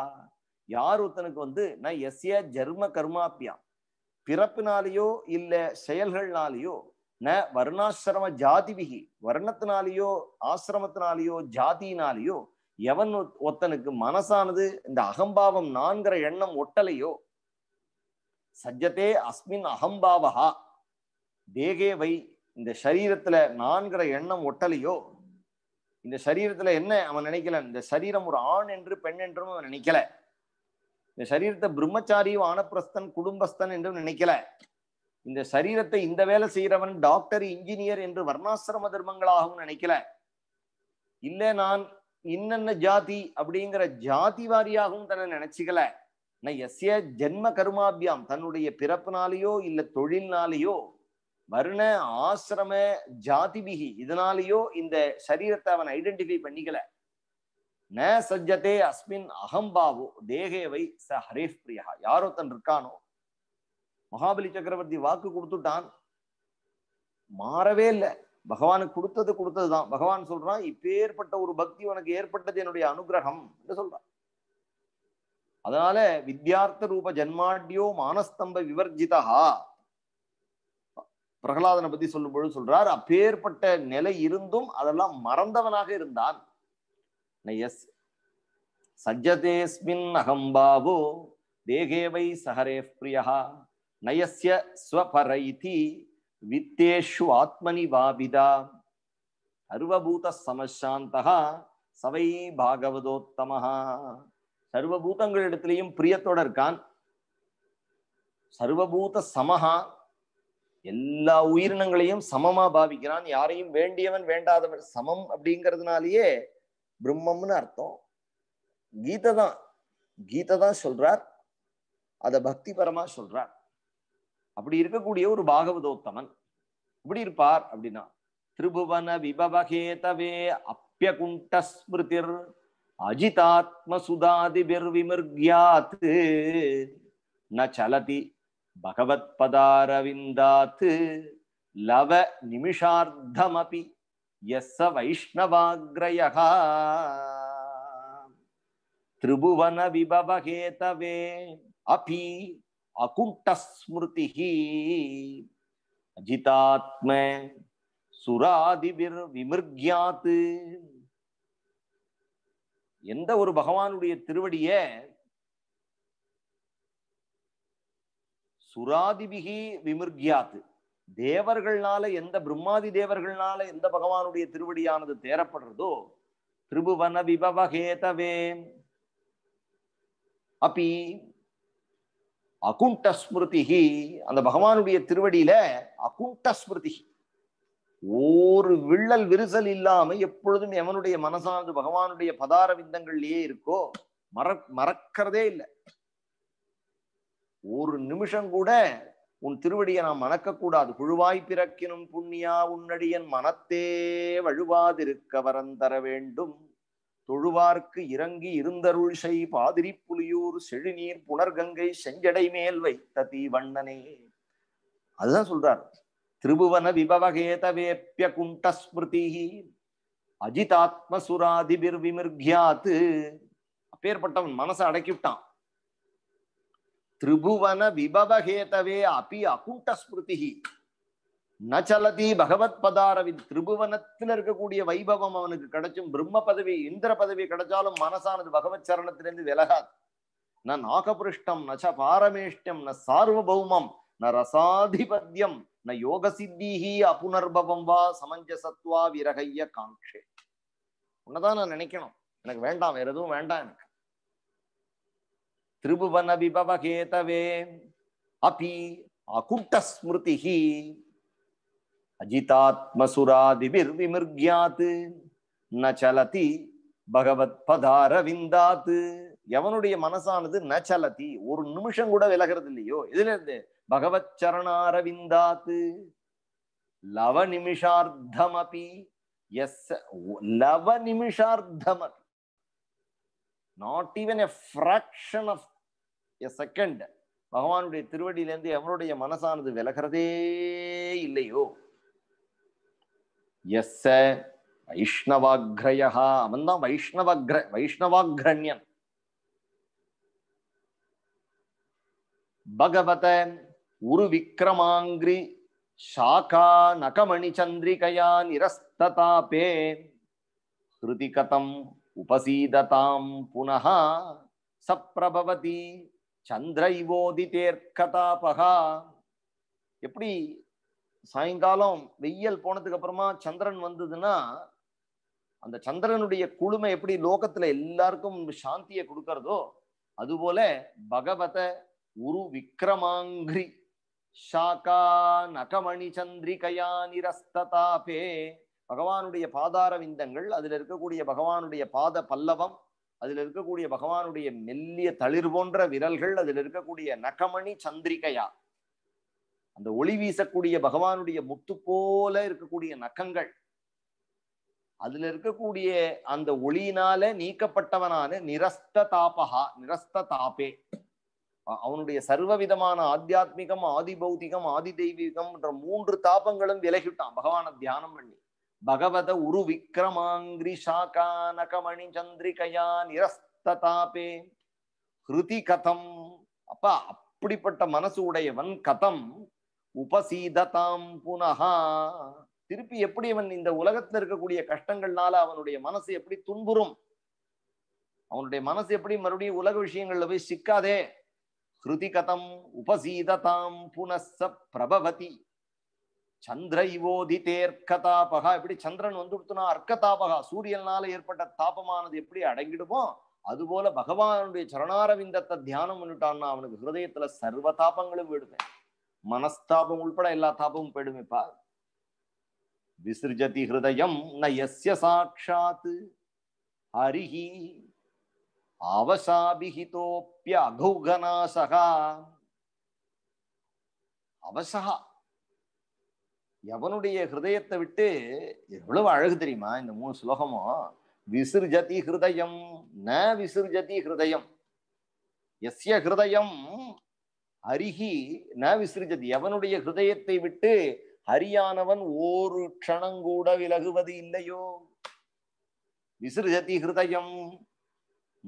யார் ஒருத்தனுக்கு வந்து ந எஸ்ய ஜர்ம கர்மாபியாம் பிறப்பினாலேயோ இல்லை செயல்கள்னாலேயோ ந வருணாசிரம ஜாதிபிகி வர்ணத்தினாலேயோ ஆசிரமத்தினாலேயோ ஜாதியினாலேயோ எவன் ஒத்தனுக்கு மனசானது இந்த அகம்பாவம் நான்கிற எண்ணம் ஒட்டலையோ சஜ்ஜத்தே அஸ்மின் அகம்பாவஹா தேகே வை இந்த சரீரத்துல நான்கிற எண்ணம் ஒட்டலையோ இந்த சரீரத்துல என்ன அவன் நினைக்கல இந்த சரீரம் ஒரு ஆண் என்று பெண் என்றும் அவன் நினைக்கல இந்த சரீரத்தை பிரம்மச்சாரி வானப்பிரஸ்தன் குடும்பஸ்தன் என்றும் நினைக்கல இந்த சரீரத்தை இந்த வேலை செய்யறவன் டாக்டர் இன்ஜினியர் என்று வர்ணாசிரம தர்மங்களாகவும் நினைக்கல இல்ல நான் இன்னென்ன ஜாதி அப்படிங்கிற ஜாதி வாரியாகவும் தன்னை நினைச்சுக்கல எஸ்ய ஜென்ம கருமாபியாம் தன்னுடைய பிறப்பினாலேயோ இல்ல தொழில்னாலேயோ வருண ஆசிரம ஜாதி பிகி இதனாலேயோ இந்த சரீரத்தை அவன் ஐடென்டிஃபை பண்ணிக்கல ந சஜ்ஜதே அஸ்மின் அகம்பாவோ தேகேவை ச ஹரேஷ் பிரியா யாரோ தன் இருக்கானோ மகாபலி சக்கரவர்த்தி வாக்கு கொடுத்துட்டான் மாறவே இல்லை பகவானுக்கு கொடுத்தது கொடுத்தது தான் பகவான் சொல்றான் இப்பேற்பட்ட ஒரு பக்தி உனக்கு ஏற்பட்டது என்னுடைய அனுகிரகம் என்று சொல்றான் அதனால வித்யார்த்த ரூப ஜன்மாட்யோ மானஸ்தம்ப விவர்ஜிதா பிரகலாதனை பத்தி சொல்லும்பொழுது சொல்றார் அப்பேற்பட்ட நிலை இருந்தும் அதெல்லாம் மறந்தவனாக இருந்தான் எஸ் சஜ்ஜதேஸ்மின் அகம்பாவோ தேகேவை சஹரே பிரியா நயஸ்ய ஸ்வபரைதி வித்தேஷு ஆத்மனி வாபிதா சர்வபூத சமசாந்தா சவை பாகவதோத்தமஹா சர்வபூதங்கள் இடத்துலையும் பிரியத்தோட இருக்கான் சர்வபூத சமஹா எல்லா உயிரினங்களையும் சமமா பாவிக்கிறான் யாரையும் வேண்டியவன் வேண்டாதவன் சமம் அப்படிங்கிறதுனாலேயே பிரம்மம்னு அர்த்தம் கீதை தான் கீதை தான் சொல்றார் அத பக்தி பரமா சொல்றார் அப்படி இருக்கக்கூடிய ஒரு பாகவதோத்தமன் இப்படி இருப்பார் அப்படின்னா திரிபுவன விபவகேதவே அப்பியகுண்டஸ்மிருதிர் சுதாதி விமிர்கியாத் ந சலதி பகவத் பதாரவிந்தாத் லவ நிமிஷார்த்தமபி எஸ் வைஷ்ணவாகிரயா திரிபுவன விபவகேதவே அபி அகுண்டஸ்மிருதி அஜிதாத்ம சுராதிபிர் விமிர்கியாத்து எந்த ஒரு பகவானுடைய திருவடிய சுராதிபிகி விமிர்கியாத்து தேவர்கள்னால எந்த பிரம்மாதி தேவர்கள்னால எந்த பகவானுடைய திருவடியானது தேரப்படுறதோ திரிபுவன விபவகேதவே அப்பி அகுண்ட ஸ்மிருதிகி அந்த பகவானுடைய திருவடியில அகுண்ட ஸ்மிருதிகி ஒரு விள்ளல் விரிசல் இல்லாம எப்பொழுதும் எவனுடைய மனசானது பகவானுடைய பதார விந்தங்கள்லயே இருக்கோ மற மறக்கிறதே இல்லை ஒரு நிமிஷம் கூட உன் திருவடியை நாம் கூடாது குழுவாய் பிறக்கினும் புண்ணியா உன்னடியன் மனத்தே வழுவாதிருக்க வரம் தர வேண்டும் தொழுவார்க்கு இறங்கி இருந்தருள் செய் பாதிரி புலியூர் செழுநீர் புனர்கங்கை செஞ்சடை மேல் வைத்த தீவண்ணனே அதுதான் சொல்றார் திருபுவன விபவகேதவேப்பிய குண்ட ஸ்மிருதி சுராதிபிர் விமிர்கியாத்து அப்பேற்பட்டவன் மனசை அடக்கிவிட்டான் திரிபுவன விபவகேதவே அபி அகுண்ட ஸ்மிருதி நச்சலதி பகவத் பதாரவின் திரிபுவனத்தில் இருக்கக்கூடிய வைபவம் அவனுக்கு கிடைச்சும் பிரம்ம பதவி இந்திர பதவி கிடைச்சாலும் மனசானது பகவத் சரணத்திலிருந்து விலகாது ந நாகபுருஷ்டம் நச்ச பாரமேஷ்டம் ந சார்வபௌமம் ந ரசாதிபத்தியம் ந யோக சித்திஹி அபுனர்பவம் வா சமஞ்சசத்வா விரகைய காங்ஷே உன்னதான் நான் நினைக்கணும் எனக்கு வேண்டாம் வேற எதுவும் வேண்டாம் எனக்கு திரிபுவன விபவகேதவே அபி அகுட்ட ஸ்மிருதிஹி ந சலதி பகவத் விந்தாத்து எவனுடைய மனசானது ந சலதி ஒரு நிமிஷம் கூட விலகிறது இல்லையோ இதுல இருந்து பகவத் சரணாரவிந்தாத்து லவ நிமிஷார்த்தமபி எஸ் லவ நிமிஷார்த்தம not even a fraction of a second பகவானுடைய திருவடியிலேருந்து எவனுடைய மனசானது விலகிறதே இல்லையோ எஸ் வைஷ்ணவாகிரயா அவன் தான் வைஷ்ணவாகிர வைஷ்ணவாகிரண்யன் பகவத உரு விக்ரமாங்கிரி சாகா நகமணி சந்திரிகையா நிரஸ்ததாபே ஹிருதிகதம் உபசீததாம் புனக சப்ரபவதி சந்திரைவோதிதேர்கதாபகா எப்படி சாயங்காலம் வெயில் போனதுக்கு அப்புறமா சந்திரன் வந்ததுன்னா அந்த சந்திரனுடைய குழுமை எப்படி லோகத்துல எல்லாருக்கும் சாந்தியை கொடுக்கறதோ அதுபோல பகவத உரு விக்ரமாங்கிரி சாக்கா நகமணி சந்திரிகயா நிரஸ்தாபே பகவானுடைய பாதார விந்தங்கள் அதுல இருக்கக்கூடிய பகவானுடைய பாத பல்லவம் அதுல இருக்கக்கூடிய பகவானுடைய மெல்லிய தளிர் போன்ற விரல்கள் அதுல இருக்கக்கூடிய நகமணி சந்திரிகையா அந்த ஒளி வீசக்கூடிய பகவானுடைய முத்து போல இருக்கக்கூடிய நக்கங்கள் அதுல இருக்கக்கூடிய அந்த ஒளியினால நீக்கப்பட்டவனான நிரஸ்த தாபகா நிரஸ்த தாபே அவனுடைய சர்வ விதமான ஆத்தியாத்மிகம் ஆதி பௌத்திகம் ஆதி தெய்வீகம் என்ற மூன்று தாபங்களும் விலகிட்டான் பகவான தியானம் பண்ணி பகவத உரு விக்ரமாங்கிரி சாக்கா நகமணி சந்திரிகையா நிரஸ்த தாபே ஹிருதி கதம் அப்பா அப்படிப்பட்ட மனசு உடையவன் கதம் உபசீததாம் புனகா திருப்பி எப்படி அவன் இந்த உலகத்துல இருக்கக்கூடிய கஷ்டங்கள்னால அவனுடைய மனசு எப்படி துன்புறும் அவனுடைய மனசு எப்படி மறுபடியும் உலக விஷயங்கள்ல போய் சிக்காதே ஹிருதி கதம் உபசீததாம் புனச பிரபவதி சந்திர இவோதிதேர்கதாபகா எப்படி சந்திரன் வந்துடுத்துனா அர்க்கதாபகா சூரியனால ஏற்பட்ட தாபமானது எப்படி அடங்கிடுமோ அதுபோல பகவானுடைய சரணாரவிந்தத்தை தியானம் பண்ணிட்டான்னா அவனுக்கு ஹிருதயத்துல சர்வ தாபங்களும் விடுவேன் மனஸ்தாபம் உள்பட எல்லா தாபமும் போயிடுமேப்பா இப்பா விசிருஜதி ஹிருதயம் ந எஸ்ய சாட்சாத் ஹரிஹி அவசாபிஹிதோப்பிய அகௌகனாசகா அவசகா எவனுடைய ஹிருதயத்தை விட்டு எவ்வளவு அழகு தெரியுமா இந்த மூணு ஸ்லோகமும் விசிருஜதி ஹிருதயம் ந விசிருஜதி ஹிருதயம் எஸ்ய ஹிருதயம் அருகி ந விசிருஜதி எவனுடைய ஹிருதயத்தை விட்டு ஹரியானவன் ஒரு க்ஷணங்கூட விலகுவது இல்லையோ விசிருஜதி ஹிருதயம்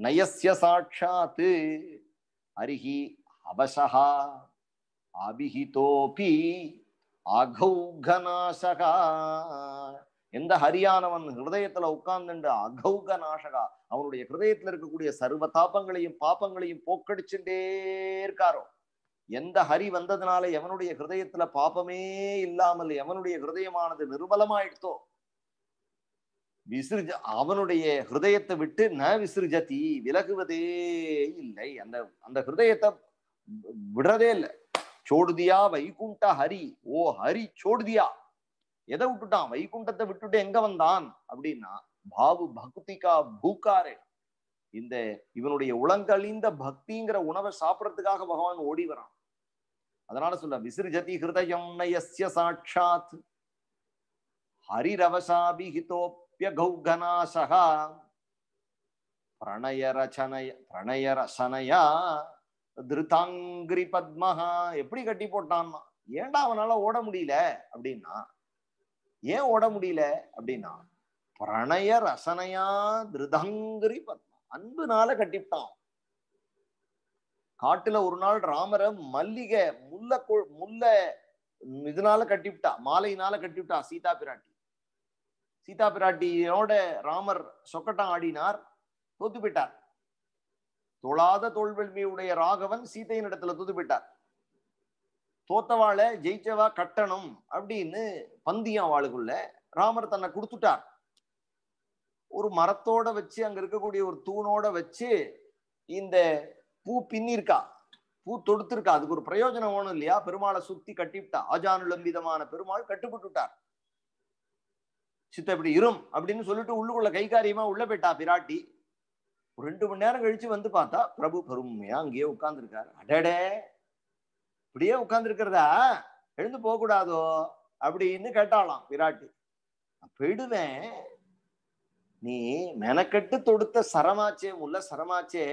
நயசிய சாட்சாத்து அருகி அவசகா அபிஹிதோபி அகௌகநாசகா எந்த ஹரியானவன் ஹிருதயத்துல உட்கார்ந்துண்டு அகௌக நாசகா அவனுடைய ஹிருதயத்துல இருக்கக்கூடிய சர்வ தாபங்களையும் பாப்பங்களையும் போக்கடிச்சுட்டே இருக்காரோ எந்த ஹரி வந்ததுனால எவனுடைய ஹிருதயத்துல பாபமே இல்லாமல் எவனுடைய ஹிருதயமானது நிர்மலமாயிடுத்தோ விசிறு அவனுடைய ஹிருதயத்தை விட்டு ந விசிறுஜதி விலகுவதே இல்லை அந்த அந்த ஹிருதயத்தை விடுறதே இல்லை சோடுதியா வைகுண்ட ஹரி ஓ ஹரி சோடுதியா எதை விட்டுட்டான் வைகுண்டத்தை விட்டுட்டு எங்க வந்தான் அப்படின்னா பாபு பக்திகா பூக்காரே இந்த இவனுடைய உளங்கழிந்த பக்திங்கிற உணவை சாப்பிட்றதுக்காக பகவான் ஓடி வரான் அதனால சொல்ல விசிர்ஜதி ஹிருதயம் நயசிய சாட்சாத் ஹரிரவசாபிஹிதோப்பியகௌகநாசக பிரணயரச்சனய பிரணயரசனையா திருதாங்கிரி பத்மஹா எப்படி கட்டி போட்டான்னா ஏண்டா அவனால ஓட முடியல அப்படின்னா ஏன் ஓட முடியல அப்படின்னா பிரணய ரசனையா திருதங்கிரி பத்மா அன்புனால கட்டிவிட்டான் காட்டுல ஒரு நாள் ராமரை மல்லிகை முல்லை முல்லை இதனால கட்டிவிட்டா மாலையினால கட்டிவிட்டா சீதா பிராட்டி சீதா பிராட்டியோட ராமர் சொக்கட்டம் ஆடினார் தோத்து போயிட்டார் தொழாத தோல்வெல்மியுடைய ராகவன் சீதையின் இடத்துல தோத்து போயிட்டார் தோத்தவாளை ஜெயிச்சவா கட்டணும் அப்படின்னு பந்தியம் அவளுக்குள்ள ராமர் தன்னை கொடுத்துட்டார் ஒரு மரத்தோட வச்சு அங்க இருக்கக்கூடிய ஒரு தூணோட வச்சு இந்த பூ பின்னிருக்கா பூ தொடுத்திருக்கா அதுக்கு ஒரு பிரயோஜனம் வேணும் இல்லையா பெருமாளை சுத்தி கட்டிவிட்டா ஆஜானுலம் விதமான பெருமாள் கட்டுப்பட்டுட்டார் சித்த இப்படி இரும் அப்படின்னு சொல்லிட்டு உள்ளுக்குள்ள கைகாரியமா உள்ள போயிட்டா பிராட்டி ஒரு ரெண்டு மணி நேரம் கழிச்சு வந்து பார்த்தா பிரபு பெருமையா அங்கேயே உட்கார்ந்துருக்காரு அடடே இப்படியே உட்கார்ந்துருக்கிறதா எழுந்து போக கூடாதோ அப்படின்னு கேட்டாலாம் விராட்டி போயிடுவேன் நீ மெனக்கட்டு தொடுத்த சரமாச்சே உள்ள சரமாச்சே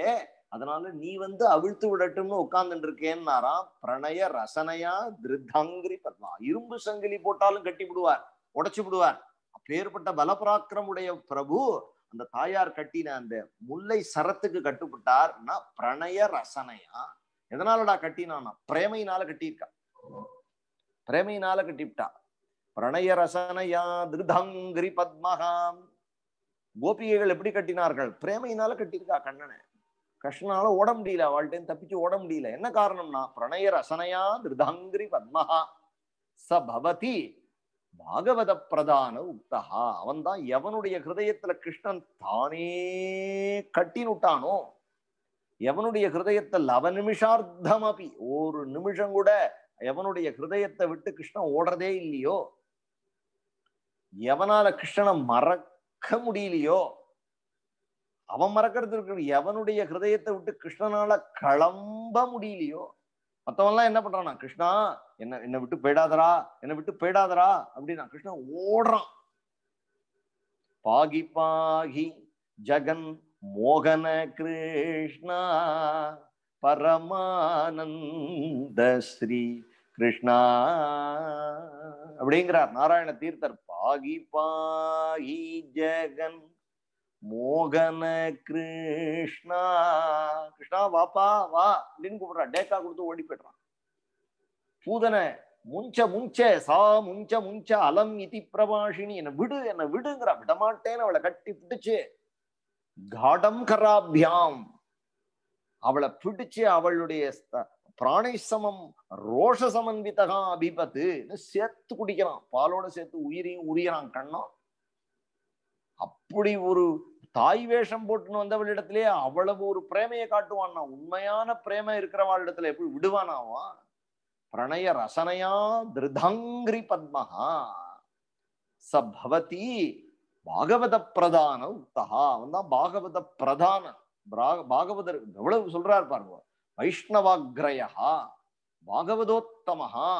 அதனால நீ வந்து அவிழ்த்து விடட்டும்னு உட்கார்ந்துட்டு இருக்கேன்னாரா பிரணய ரசனையா திருதங்கிரி பத்மா இரும்பு சங்கிலி போட்டாலும் கட்டி விடுவார் உடைச்சு விடுவார் அப்பேற்பட்ட பலபராக்கிரமுடைய பிரபு அந்த தாயார் கட்டின அந்த முல்லை சரத்துக்கு கட்டுப்பட்டார்னா பிரணய ரசனையா எதனாலடா கட்டினானா பிரேமையினால கட்டியிருக்கா பிரேமையினால கட்டிவிட்டா பிரணய ரசனையா திருதங்கிரி பத்மகாம் கோபிகைகள் எப்படி கட்டினார்கள் பிரேமையினால கட்டியிருக்கா கண்ணனை கிருஷ்ணனால ஓட முடியல அவள்கிட்ட தப்பிச்சு ஓட முடியல என்ன காரணம்னா பிரணய ரசனையா திருதாங்கிரி பத்மஹா ச பவதி பாகவத பிரதான உக்தஹா அவன் தான் எவனுடைய ஹிருதயத்துல கிருஷ்ணன் தானே நுட்டானோ எவனுடைய ஹிருதயத்தை லவ நிமிஷார்த்தம் அப்பி ஒரு நிமிஷம் கூட எவனுடைய ஹிருதயத்தை விட்டு கிருஷ்ணன் ஓடுறதே இல்லையோ எவனால கிருஷ்ணனை மறக்க முடியலையோ அவன் மறக்கிறது இருக்க எவனுடைய ஹிருதயத்தை விட்டு கிருஷ்ணனால கிளம்ப முடியலையோ மத்தவன்லாம் என்ன பண்றானா கிருஷ்ணா என்ன என்னை விட்டு போயிடாதரா என்னை விட்டு போயிடாதரா அப்படின்னா கிருஷ்ணா ஓடுறான் பாகி பாகி ஜகன் மோகன கிருஷ்ணா பரமானந்த ஸ்ரீ கிருஷ்ணா அப்படிங்கிறார் நாராயண தீர்த்தர் பாகி பாகி ஜெகன் மோகன கிருஷ்ணா கிருஷ்ணா வாப்பா வா அப்படின்னு கூப்பிடுறான் டேக்கா கொடுத்து ஓடி போயிடுறான் பூதனை முஞ்ச முஞ்ச சா முஞ்ச முஞ்ச அலம் இதி பிரபாஷினி என்ன விடு என்ன விடுங்கிற விடமாட்டேன்னு அவளை கட்டி பிடிச்சு காடம் கராபியாம் அவளை பிடிச்சு அவளுடைய பிராணிசமம் ரோஷ சமன்விதகா அபிபத்துன்னு சேர்த்து குடிக்கிறான் பாலோட சேர்த்து உயிரையும் உரியறான் கண்ணா அப்படி ஒரு தாய் வேஷம் போட்டுன்னு வந்தவளிடத்திலேயே அவ்வளவு ஒரு பிரேமையை காட்டுவான்னா உண்மையான பிரேமை இருக்கிறவாளிடத்துல எப்படி விடுவானாவா பிரணய ரசனையா திருதாங்கிரி பத்மஹா சபவதி பாகவத பிரதான உத்தகா அவன் தான் பாகவத பிரதான பாகவதர் எவ்வளவு சொல்றார் பாருங்க வைஷ்ணவாகிரயா பாகவதோத்தமஹா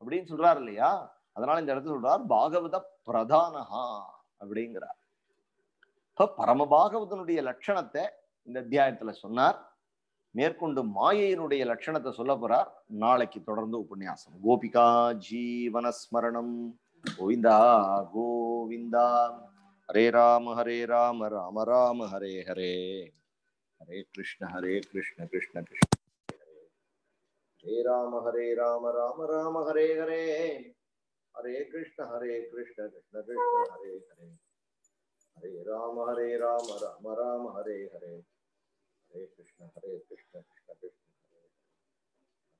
அப்படின்னு சொல்றாரு இல்லையா அதனால இந்த இடத்துல சொல்றார் பாகவத பிரதானஹா அப்படிங்கிறார் இப்ப பரமபாகவதனுடைய லட்சணத்தை இந்த அத்தியாயத்துல சொன்னார் மேற்கொண்டு மாயையினுடைய லட்சணத்தை சொல்ல போறார் நாளைக்கு தொடர்ந்து உபன்யாசம் கோபிகா ஜீவனஸ்மரணம் கோவிந்தா கோவிந்தா ஹரே ராம ஹரே ராம ராம ராம ஹரே ஹரே ஹரே கிருஷ்ண ஹரே கிருஷ்ண கிருஷ்ண கிருஷ்ண ஹரே ராம ஹரே ராம ராம ராம ஹரே ஹரே ஹரே கிருஷ்ண ஹரே கிருஷ்ண கிருஷ்ண கிருஷ்ண ஹரே ஹரே हरे राम हरे राम राम राम हरे हरे हरे कृष्ण हरे कृष्ण कृष्ण कृष्ण हरे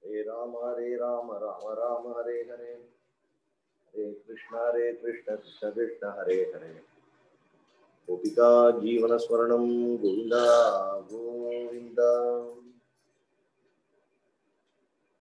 हरे राम हरे राम राम राम हरे हरे हरे कृष्ण हरे कृष्ण कृष्ण कृष्ण हरे हरे गोपिका जीवन स्मरण गोविंदा गोविंदा